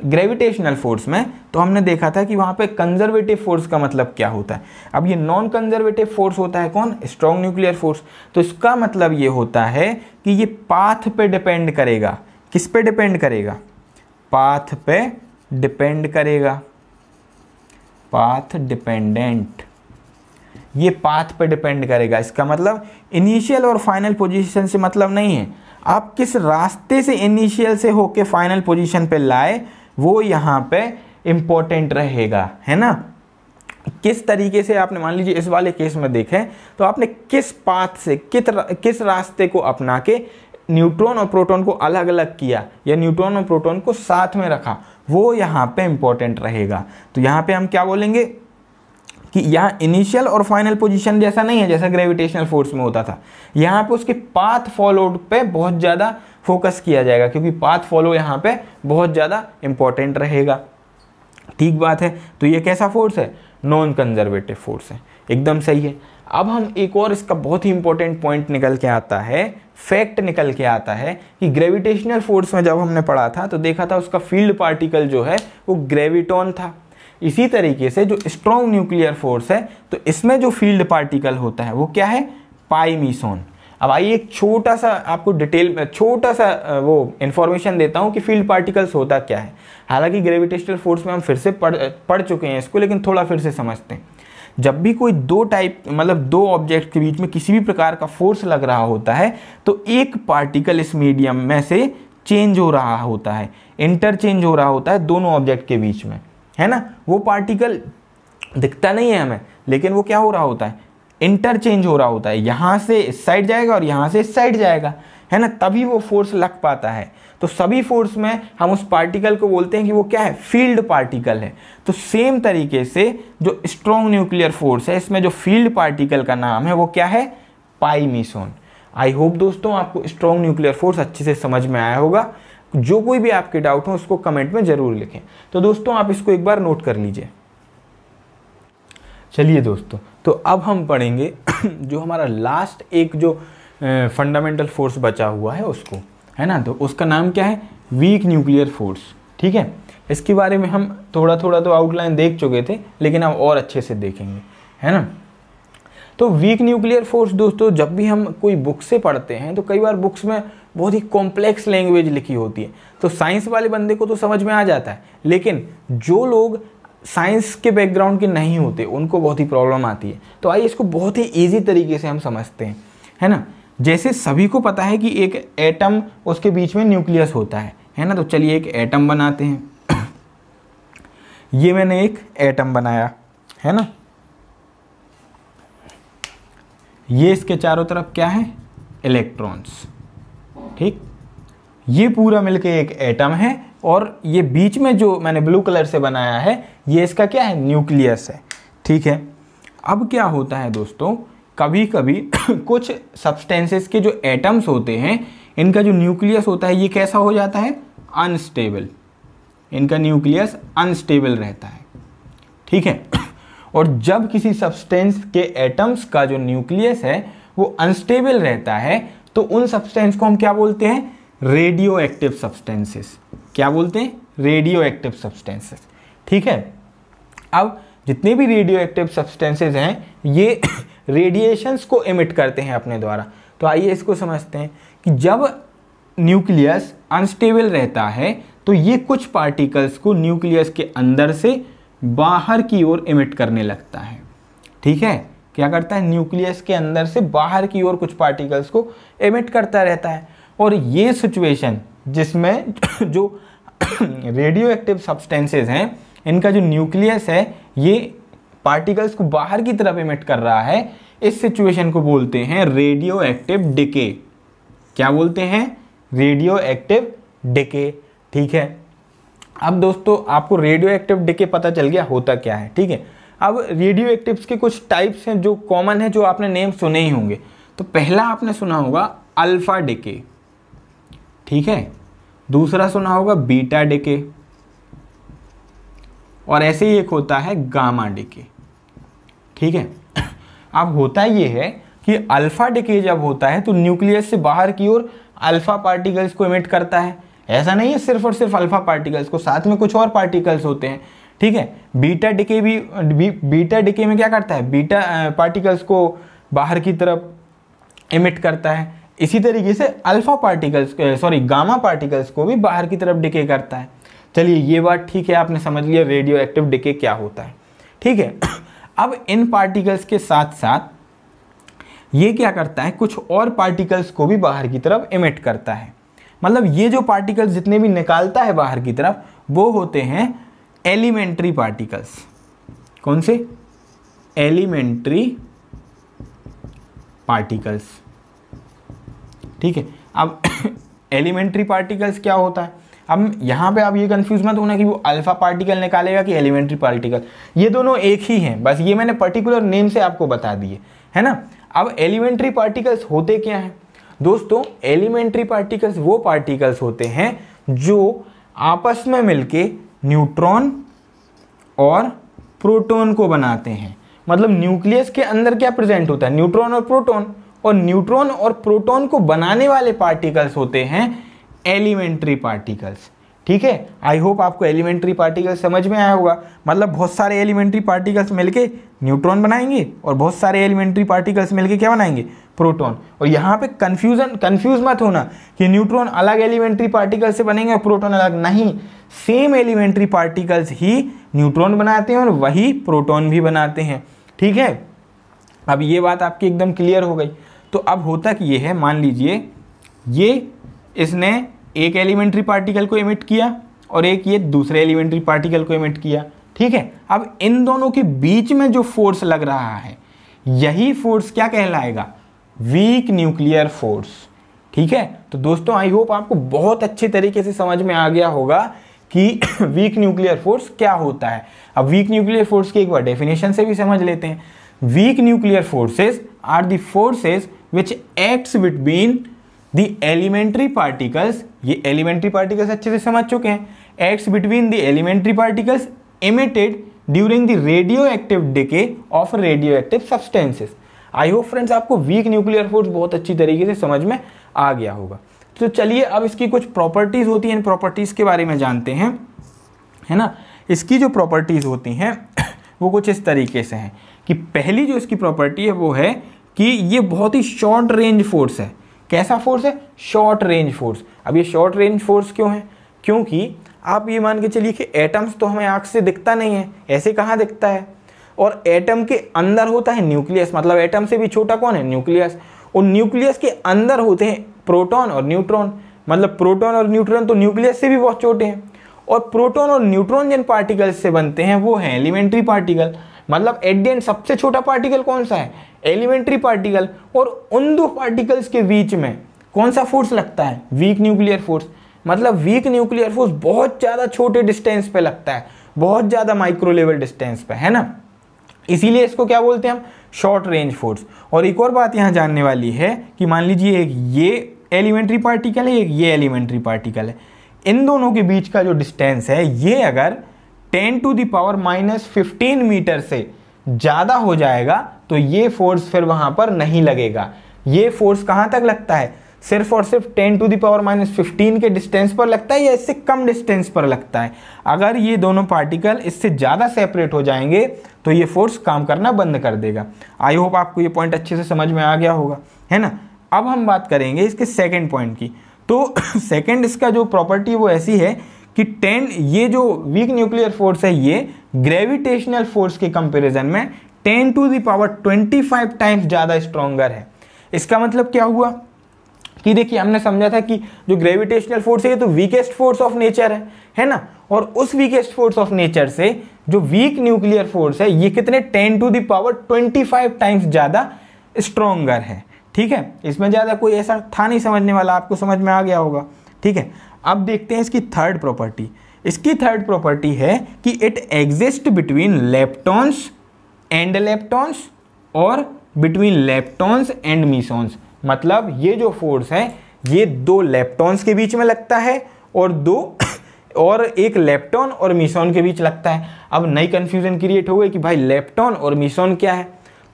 ग्रेविटेशनल फोर्स में तो हमने देखा था कि वहाँ पे कंजर्वेटिव फोर्स का मतलब क्या होता है अब ये नॉन कंजर्वेटिव फोर्स होता है कौन स्ट्रॉन्ग न्यूक्लियर फोर्स तो इसका मतलब ये होता है कि ये पाथ पे डिपेंड करेगा किस पे डिपेंड करेगा पाथ पे डिपेंड करेगा पाथ डिपेंडेंट ये पाथ पे डिपेंड करेगा इसका मतलब इनिशियल और फाइनल पोजिशन से मतलब नहीं है आप किस रास्ते से इनिशियल से होके फाइनल पोजीशन पे लाए वो यहाँ पे इम्पोर्टेंट रहेगा है ना किस तरीके से आपने मान लीजिए इस वाले केस में देखें तो आपने किस पाथ से कित किस रास्ते को अपना के न्यूट्रॉन और प्रोटॉन को अलग अलग किया या न्यूट्रॉन और प्रोटॉन को साथ में रखा वो यहाँ पे इम्पोर्टेंट रहेगा तो यहाँ पे हम क्या बोलेंगे कि यहाँ इनिशियल और फाइनल पोजिशन जैसा नहीं है जैसा ग्रेविटेशनल फोर्स में होता था यहाँ पे उसके पाथ फॉलोड पे बहुत ज़्यादा फोकस किया जाएगा क्योंकि पाथ फॉलो यहाँ पे बहुत ज़्यादा इंपॉर्टेंट रहेगा ठीक बात है तो ये कैसा फोर्स है नॉन कंजर्वेटिव फोर्स है एकदम सही है अब हम एक और इसका बहुत ही इंपॉर्टेंट पॉइंट निकल के आता है फैक्ट निकल के आता है कि ग्रेविटेशनल फोर्स में जब हमने पढ़ा था तो देखा था उसका फील्ड पार्टिकल जो है वो ग्रेविटॉन था इसी तरीके से जो स्ट्रॉन्ग न्यूक्लियर फोर्स है तो इसमें जो फील्ड पार्टिकल होता है वो क्या है पाइमीसोन अब आइए एक छोटा सा आपको डिटेल छोटा सा वो इन्फॉर्मेशन देता हूँ कि फील्ड पार्टिकल्स होता क्या है हालांकि ग्रेविटेशनल फोर्स में हम फिर से पढ़ पढ़ चुके हैं इसको लेकिन थोड़ा फिर से समझते हैं जब भी कोई दो टाइप मतलब दो ऑब्जेक्ट के बीच में किसी भी प्रकार का फोर्स लग रहा होता है तो एक पार्टिकल इस मीडियम में से चेंज हो रहा होता है इंटरचेंज हो रहा होता है दोनों ऑब्जेक्ट के बीच में है ना वो पार्टिकल दिखता नहीं है हमें लेकिन वो क्या हो रहा होता है इंटरचेंज हो रहा होता है यहाँ से इस साइड जाएगा और यहाँ से इस साइड जाएगा है ना तभी वो फोर्स लग पाता है तो सभी फोर्स में हम उस पार्टिकल को बोलते हैं कि वो क्या है फील्ड पार्टिकल है तो सेम तरीके से जो स्ट्रॉन्ग न्यूक्लियर फोर्स है इसमें जो फील्ड पार्टिकल का नाम है वो क्या है पाई मिसोन आई होप दोस्तों आपको स्ट्रॉन्ग न्यूक्लियर फोर्स अच्छे से समझ में आया होगा जो कोई भी आपके डाउट हो उसको कमेंट में ज़रूर लिखें तो दोस्तों आप इसको एक बार नोट कर लीजिए चलिए दोस्तों तो अब हम पढ़ेंगे जो हमारा लास्ट एक जो फंडामेंटल फोर्स बचा हुआ है उसको है ना तो उसका नाम क्या है वीक न्यूक्लियर फोर्स ठीक है इसके बारे में हम थोड़ा थोड़ा तो आउटलाइन देख चुके थे लेकिन अब और अच्छे से देखेंगे है ना तो वीक न्यूक्लियर फोर्स दोस्तों जब भी हम कोई बुक से पढ़ते हैं तो कई बार बुक्स में बहुत ही कॉम्प्लेक्स लैंग्वेज लिखी होती है तो साइंस वाले बंदे को तो समझ में आ जाता है लेकिन जो लोग साइंस के बैकग्राउंड के नहीं होते उनको बहुत ही प्रॉब्लम आती है तो आइए इसको बहुत ही ईजी तरीके से हम समझते हैं है ना जैसे सभी को पता है कि एक एटम उसके बीच में न्यूक्लियस होता है है ना तो चलिए एक एटम बनाते हैं ये मैंने एक एटम बनाया है ना ये इसके चारों तरफ क्या है इलेक्ट्रॉन्स ठीक ये पूरा मिलके एक एटम है और ये बीच में जो मैंने ब्लू कलर से बनाया है ये इसका क्या है न्यूक्लियस है ठीक है अब क्या होता है दोस्तों कभी कभी कुछ सब्सटेंसेस के जो एटम्स होते हैं इनका जो न्यूक्लियस होता है ये कैसा हो जाता है अनस्टेबल इनका न्यूक्लियस अनस्टेबल रहता है ठीक है और जब किसी सब्सटेंस के एटम्स का जो न्यूक्लियस है वो अनस्टेबल रहता है तो उन सब्सटेंस को हम क्या बोलते हैं रेडियो एक्टिव सब्सटेंसेस क्या बोलते हैं रेडियो एक्टिव सब्सटेंसेस ठीक है अब जितने भी रेडियो एक्टिव सब्सटेंसेज हैं ये रेडिएशंस को इमिट करते हैं अपने द्वारा तो आइए इसको समझते हैं कि जब न्यूक्लियस अनस्टेबल रहता है तो ये कुछ पार्टिकल्स को न्यूक्लियस के अंदर से बाहर की ओर इमिट करने लगता है ठीक है क्या करता है न्यूक्लियस के अंदर से बाहर की ओर कुछ पार्टिकल्स को एमिट करता रहता है और ये सिचुएशन जिसमें जो रेडियो एक्टिव सब्सटेंसेज हैं इनका जो न्यूक्लियस है ये पार्टिकल्स को बाहर की तरफ इमिट कर रहा है इस सिचुएशन को बोलते हैं रेडियो एक्टिव डिके क्या बोलते हैं रेडियो एक्टिव डिके ठीक है अब दोस्तों आपको रेडियो एक्टिव डिके पता चल गया होता क्या है ठीक है अब रेडियो एक्टिव्स के कुछ टाइप्स हैं जो कॉमन है जो आपने नेम सुने ही होंगे तो पहला आपने सुना होगा अल्फ़ा डेके ठीक है दूसरा सुना होगा बीटा डेके और ऐसे ही एक होता है गामा डिके ठीक है अब होता यह है कि अल्फ़ा डिके जब होता है तो न्यूक्लियस से बाहर की ओर अल्फ़ा पार्टिकल्स को इमिट करता है ऐसा नहीं है सिर्फ और सिर्फ अल्फ़ा पार्टिकल्स को साथ में कुछ और पार्टिकल्स होते हैं ठीक है बीटा डिके भी बीटा डिके में क्या करता है बीटा पार्टिकल्स को बाहर की तरफ इमिट करता है इसी तरीके से alpha particles sorry gamma particles को भी बाहर की तरफ डिके करता है चलिए ये बात ठीक है आपने समझ लिया रेडियो एक्टिव डिके क्या होता है ठीक है अब इन पार्टिकल्स के साथ साथ ये क्या करता है कुछ और पार्टिकल्स को भी बाहर की तरफ इमिट करता है मतलब ये जो पार्टिकल्स जितने भी निकालता है बाहर की तरफ वो होते हैं एलिमेंट्री पार्टिकल्स कौन से एलिमेंट्री पार्टिकल्स ठीक है अब एलिमेंट्री पार्टिकल्स क्या होता है अब यहाँ पे आप ये कंफ्यूज मत होना कि वो अल्फा पार्टिकल निकालेगा कि एलिमेंट्री पार्टिकल ये दोनों एक ही हैं बस ये मैंने पर्टिकुलर नेम से आपको बता दिए है ना अब एलिमेंट्री पार्टिकल्स होते क्या हैं दोस्तों एलिमेंट्री पार्टिकल्स वो पार्टिकल्स होते हैं जो आपस में मिलके न्यूट्रॉन और प्रोटॉन को बनाते हैं मतलब न्यूक्लियस के अंदर क्या प्रेजेंट होता है न्यूट्रॉन और प्रोटॉन और न्यूट्रॉन और प्रोटॉन को बनाने वाले पार्टिकल्स होते हैं एलिमेंट्री पार्टिकल्स ठीक है आई होप आपको एलिमेंट्री पार्टिकल्स समझ में आया होगा मतलब बहुत सारे एलिमेंट्री पार्टिकल्स मिलके न्यूट्रॉन बनाएंगे और बहुत सारे एलिमेंट्री पार्टिकल्स मिलके क्या बनाएंगे प्रोटॉन और यहाँ पे कन्फ्यूजन कन्फ्यूज मत होना कि न्यूट्रॉन अलग एलिमेंट्री पार्टिकल से बनेंगे और प्रोटॉन अलग नहीं सेम एलिमेंट्री पार्टिकल्स ही न्यूट्रॉन बनाते हैं और वही प्रोटॉन भी बनाते हैं ठीक है अब ये बात आपकी एकदम क्लियर हो गई तो अब होता कि ये है मान लीजिए ये इसने एक एलिमेंट्री पार्टिकल को इमिट किया और एक ये दूसरे एलिमेंट्री पार्टिकल को इमिट किया ठीक है अब इन दोनों के बीच में जो फोर्स लग रहा है यही फोर्स क्या कहलाएगा वीक न्यूक्लियर फोर्स ठीक है तो दोस्तों आई होप आपको बहुत अच्छे तरीके से समझ में आ गया होगा कि वीक न्यूक्लियर फोर्स क्या होता है अब वीक न्यूक्लियर फोर्स की एक बार डेफिनेशन से भी समझ लेते हैं weak nuclear forces are the forces which acts between the elementary particles ये एलिमेंट्री पार्टिकल्स अच्छे से समझ चुके हैं acts between the elementary particles emitted during the radioactive decay of radioactive substances I hope friends आपको weak nuclear force बहुत अच्छी तरीके से समझ में आ गया होगा तो चलिए अब इसकी कुछ प्रॉपर्टीज़ होती हैं इन प्रॉपर्टीज़ के बारे में जानते हैं है ना इसकी जो प्रॉपर्टीज़ होती हैं वो कुछ इस तरीके से हैं कि पहली जो इसकी प्रॉपर्टी है वो है कि ये बहुत ही शॉर्ट रेंज फोर्स है कैसा फोर्स है शॉर्ट रेंज फोर्स अब ये शॉर्ट रेंज फोर्स क्यों है क्योंकि आप ये मान के चलिए कि एटम्स तो हमें आँख से दिखता नहीं है ऐसे कहाँ दिखता है और एटम के अंदर होता है न्यूक्लियस मतलब एटम से भी छोटा कौन है न्यूक्लियस और न्यूक्लियस के अंदर होते हैं प्रोटॉन और न्यूट्रॉन मतलब प्रोटॉन और न्यूट्रॉन तो न्यूक्लियस से भी बहुत छोटे हैं और प्रोटॉन और न्यूट्रॉन जिन पार्टिकल्स से बनते हैं वो हैं एलिमेंट्री पार्टिकल मतलब एट दी एंड सबसे छोटा पार्टिकल कौन सा है एलिमेंट्री पार्टिकल और उन दो पार्टिकल्स के बीच में कौन सा फोर्स लगता है वीक न्यूक्लियर फोर्स मतलब वीक न्यूक्लियर फोर्स बहुत ज़्यादा छोटे डिस्टेंस पे लगता है बहुत ज़्यादा माइक्रो लेवल डिस्टेंस पे है ना इसीलिए इसको क्या बोलते हैं हम शॉर्ट रेंज फोर्स और एक और बात यहाँ जानने वाली है कि मान लीजिए ये एलिमेंट्री पार्टिकल है एक ये एलिमेंट्री पार्टिकल है इन दोनों के बीच का जो डिस्टेंस है ये अगर 10 to the power minus fifteen metre से ज़्यादा हो जाएगा तो ये फोर्स फिर वहाँ पर नहीं लगेगा ये फोर्स कहाँ तक लगता है सिर्फ और सिर्फ 10 टू दावर माइनस फिफ्टीन के डिस्टेंस पर लगता है या इससे कम डिस्टेंस पर लगता है अगर ये दोनों पार्टिकल इससे ज़्यादा सेपरेट हो जाएंगे तो ये फोर्स काम करना बंद कर देगा आई होप आपको ये पॉइंट अच्छे से समझ में आ गया होगा है ना अब हम बात करेंगे इसके सेकेंड पॉइंट की तो सेकेंड इसका जो प्रॉपर्टी वो ऐसी है कि टेन ये जो वीक न्यूक्लियर फोर्स है ये ग्रेविटेशनल फोर्स के कंपैरिजन में ten to the power twenty five times ज़्यादा स्ट्रोंगर है इसका मतलब क्या हुआ कि देखिए हमने समझा था कि जो ग्रेविटेशनल फोर्स है ये तो वीकेस्ट फोर्स ऑफ नेचर है है ना और उस वीकेस्ट फोर्स ऑफ नेचर से जो वीक न्यूक्लियर फोर्स है ये कितने ten to the power twenty five times ज़्यादा स्ट्रोंगर है ठीक है इसमें ज़्यादा कोई ऐसा था नहीं समझने वाला आपको समझ में आ गया होगा ठीक है अब देखते हैं इसकी थर्ड प्रॉपर्टी इसकी थर्ड प्रॉपर्टी है कि it exist between leptons and leptons और बिटवीन लेप्टॉन्स एंड मीसॉन्स मतलब ये जो फोर्स है ये दो लेप्टॉन्स के बीच में लगता है और दो और एक लेप्टॉन और मीसॉन के बीच लगता है अब नई कन्फ्यूजन क्रिएट हो गई कि भाई लेप्टॉन और मीसॉन क्या है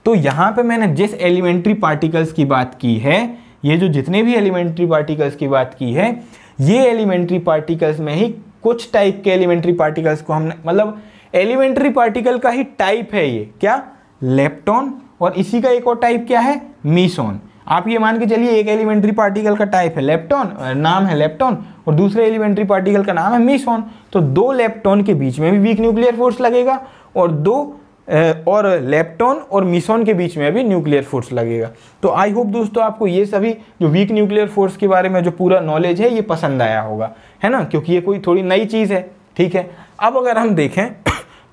तो यहाँ पे मैंने जिस एलिमेंट्री पार्टिकल्स की बात की है ये जो जितने भी एलिमेंट्री पार्टिकल्स की बात की है ये एलिमेंट्री पार्टिकल्स में ही कुछ टाइप के एलिमेंट्री पार्टिकल्स को हमने मतलब एलिमेंट्री पार्टिकल का ही टाइप है ये क्या लेप्टॉन और इसी का एक और टाइप क्या है मीसोन आप ये मान के चलिए एक एलिमेंट्री पार्टिकल का टाइप है लेप्टॉन नाम है लेप्टॉन और दूसरे एलिमेंट्री पार्टिकल का नाम है मीसोन तो दो लेप्टॉन के बीच में भी वीक न्यूक्लियर फोर्स लगेगा और दो और लेप्टॉन और मिसोन के बीच में अभी न्यूक्लियर फोर्स लगेगा तो आई होप दोस्तों आपको ये सभी जो वीक न्यूक्लियर फोर्स के बारे में जो पूरा नॉलेज है ये पसंद आया होगा है ना क्योंकि ये कोई थोड़ी नई चीज़ है ठीक है अब अगर हम देखें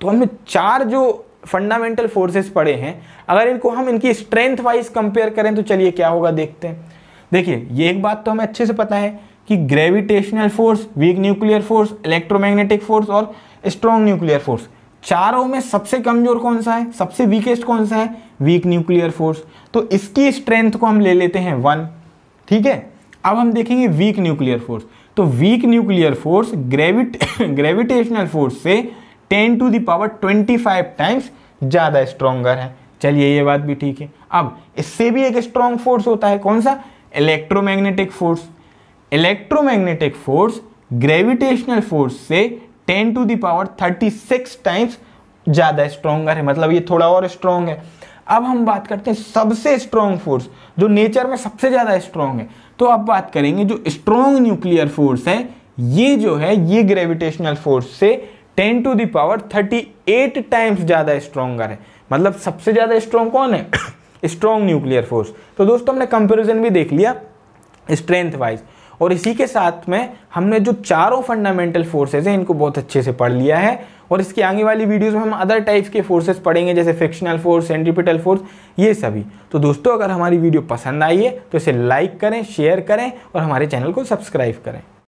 तो हमें चार जो फंडामेंटल फोर्सेस पड़े हैं अगर इनको हम इनकी स्ट्रेंथ वाइज कंपेयर करें तो चलिए क्या होगा देखते हैं देखिए ये एक बात तो हमें अच्छे से पता है कि gravitational force weak nuclear force electromagnetic force और स्ट्रॉन्ग न्यूक्लियर फोर्स चारों में सबसे कमजोर कौन सा है सबसे वीकेस्ट कौन सा है वीक न्यूक्लियर फोर्स तो इसकी स्ट्रेंथ को हम ले लेते हैं वन ठीक है अब हम देखेंगे वीक न्यूक्लियर फोर्स तो weak nuclear force gravit gravitational force से ten to the power twenty five times ज़्यादा स्ट्रोंगर है चलिए ये बात भी ठीक है अब इससे भी एक स्ट्रॉन्ग फोर्स होता है कौन सा electromagnetic force electromagnetic force gravitational force से ten to the power thirty six times ज़्यादा स्ट्रोंगर है मतलब ये थोड़ा और स्ट्रॉन्ग है अब हम बात करते हैं सबसे स्ट्रॉन्ग फोर्स जो नेचर में सबसे ज़्यादा स्ट्रॉन्ग है तो अब बात करेंगे जो स्ट्रॉन्ग न्यूक्लियर फोर्स है ये जो है ये ग्रेविटेशनल फोर्स से 10 टू दावर 38 टाइम्स ज़्यादा स्ट्रॉन्गर है मतलब सबसे ज़्यादा स्ट्रॉन्ग कौन है स्ट्रॉन्ग न्यूक्लियर फोर्स तो दोस्तों हमने कंपेरिजन भी देख लिया स्ट्रेंथ वाइज और इसी के साथ में हमने जो चारों फंडामेंटल फोर्सेज हैं इनको बहुत अच्छे से पढ़ लिया है और इसकी आगे वाली वीडियोस में हम अदर टाइप्स के फोर्सेस पढ़ेंगे जैसे फ्रिक्शनल फोर्स सेंट्रिपिटल फोर्स ये सभी तो दोस्तों अगर हमारी वीडियो पसंद आई है तो इसे लाइक करें शेयर करें और हमारे चैनल को सब्सक्राइब करें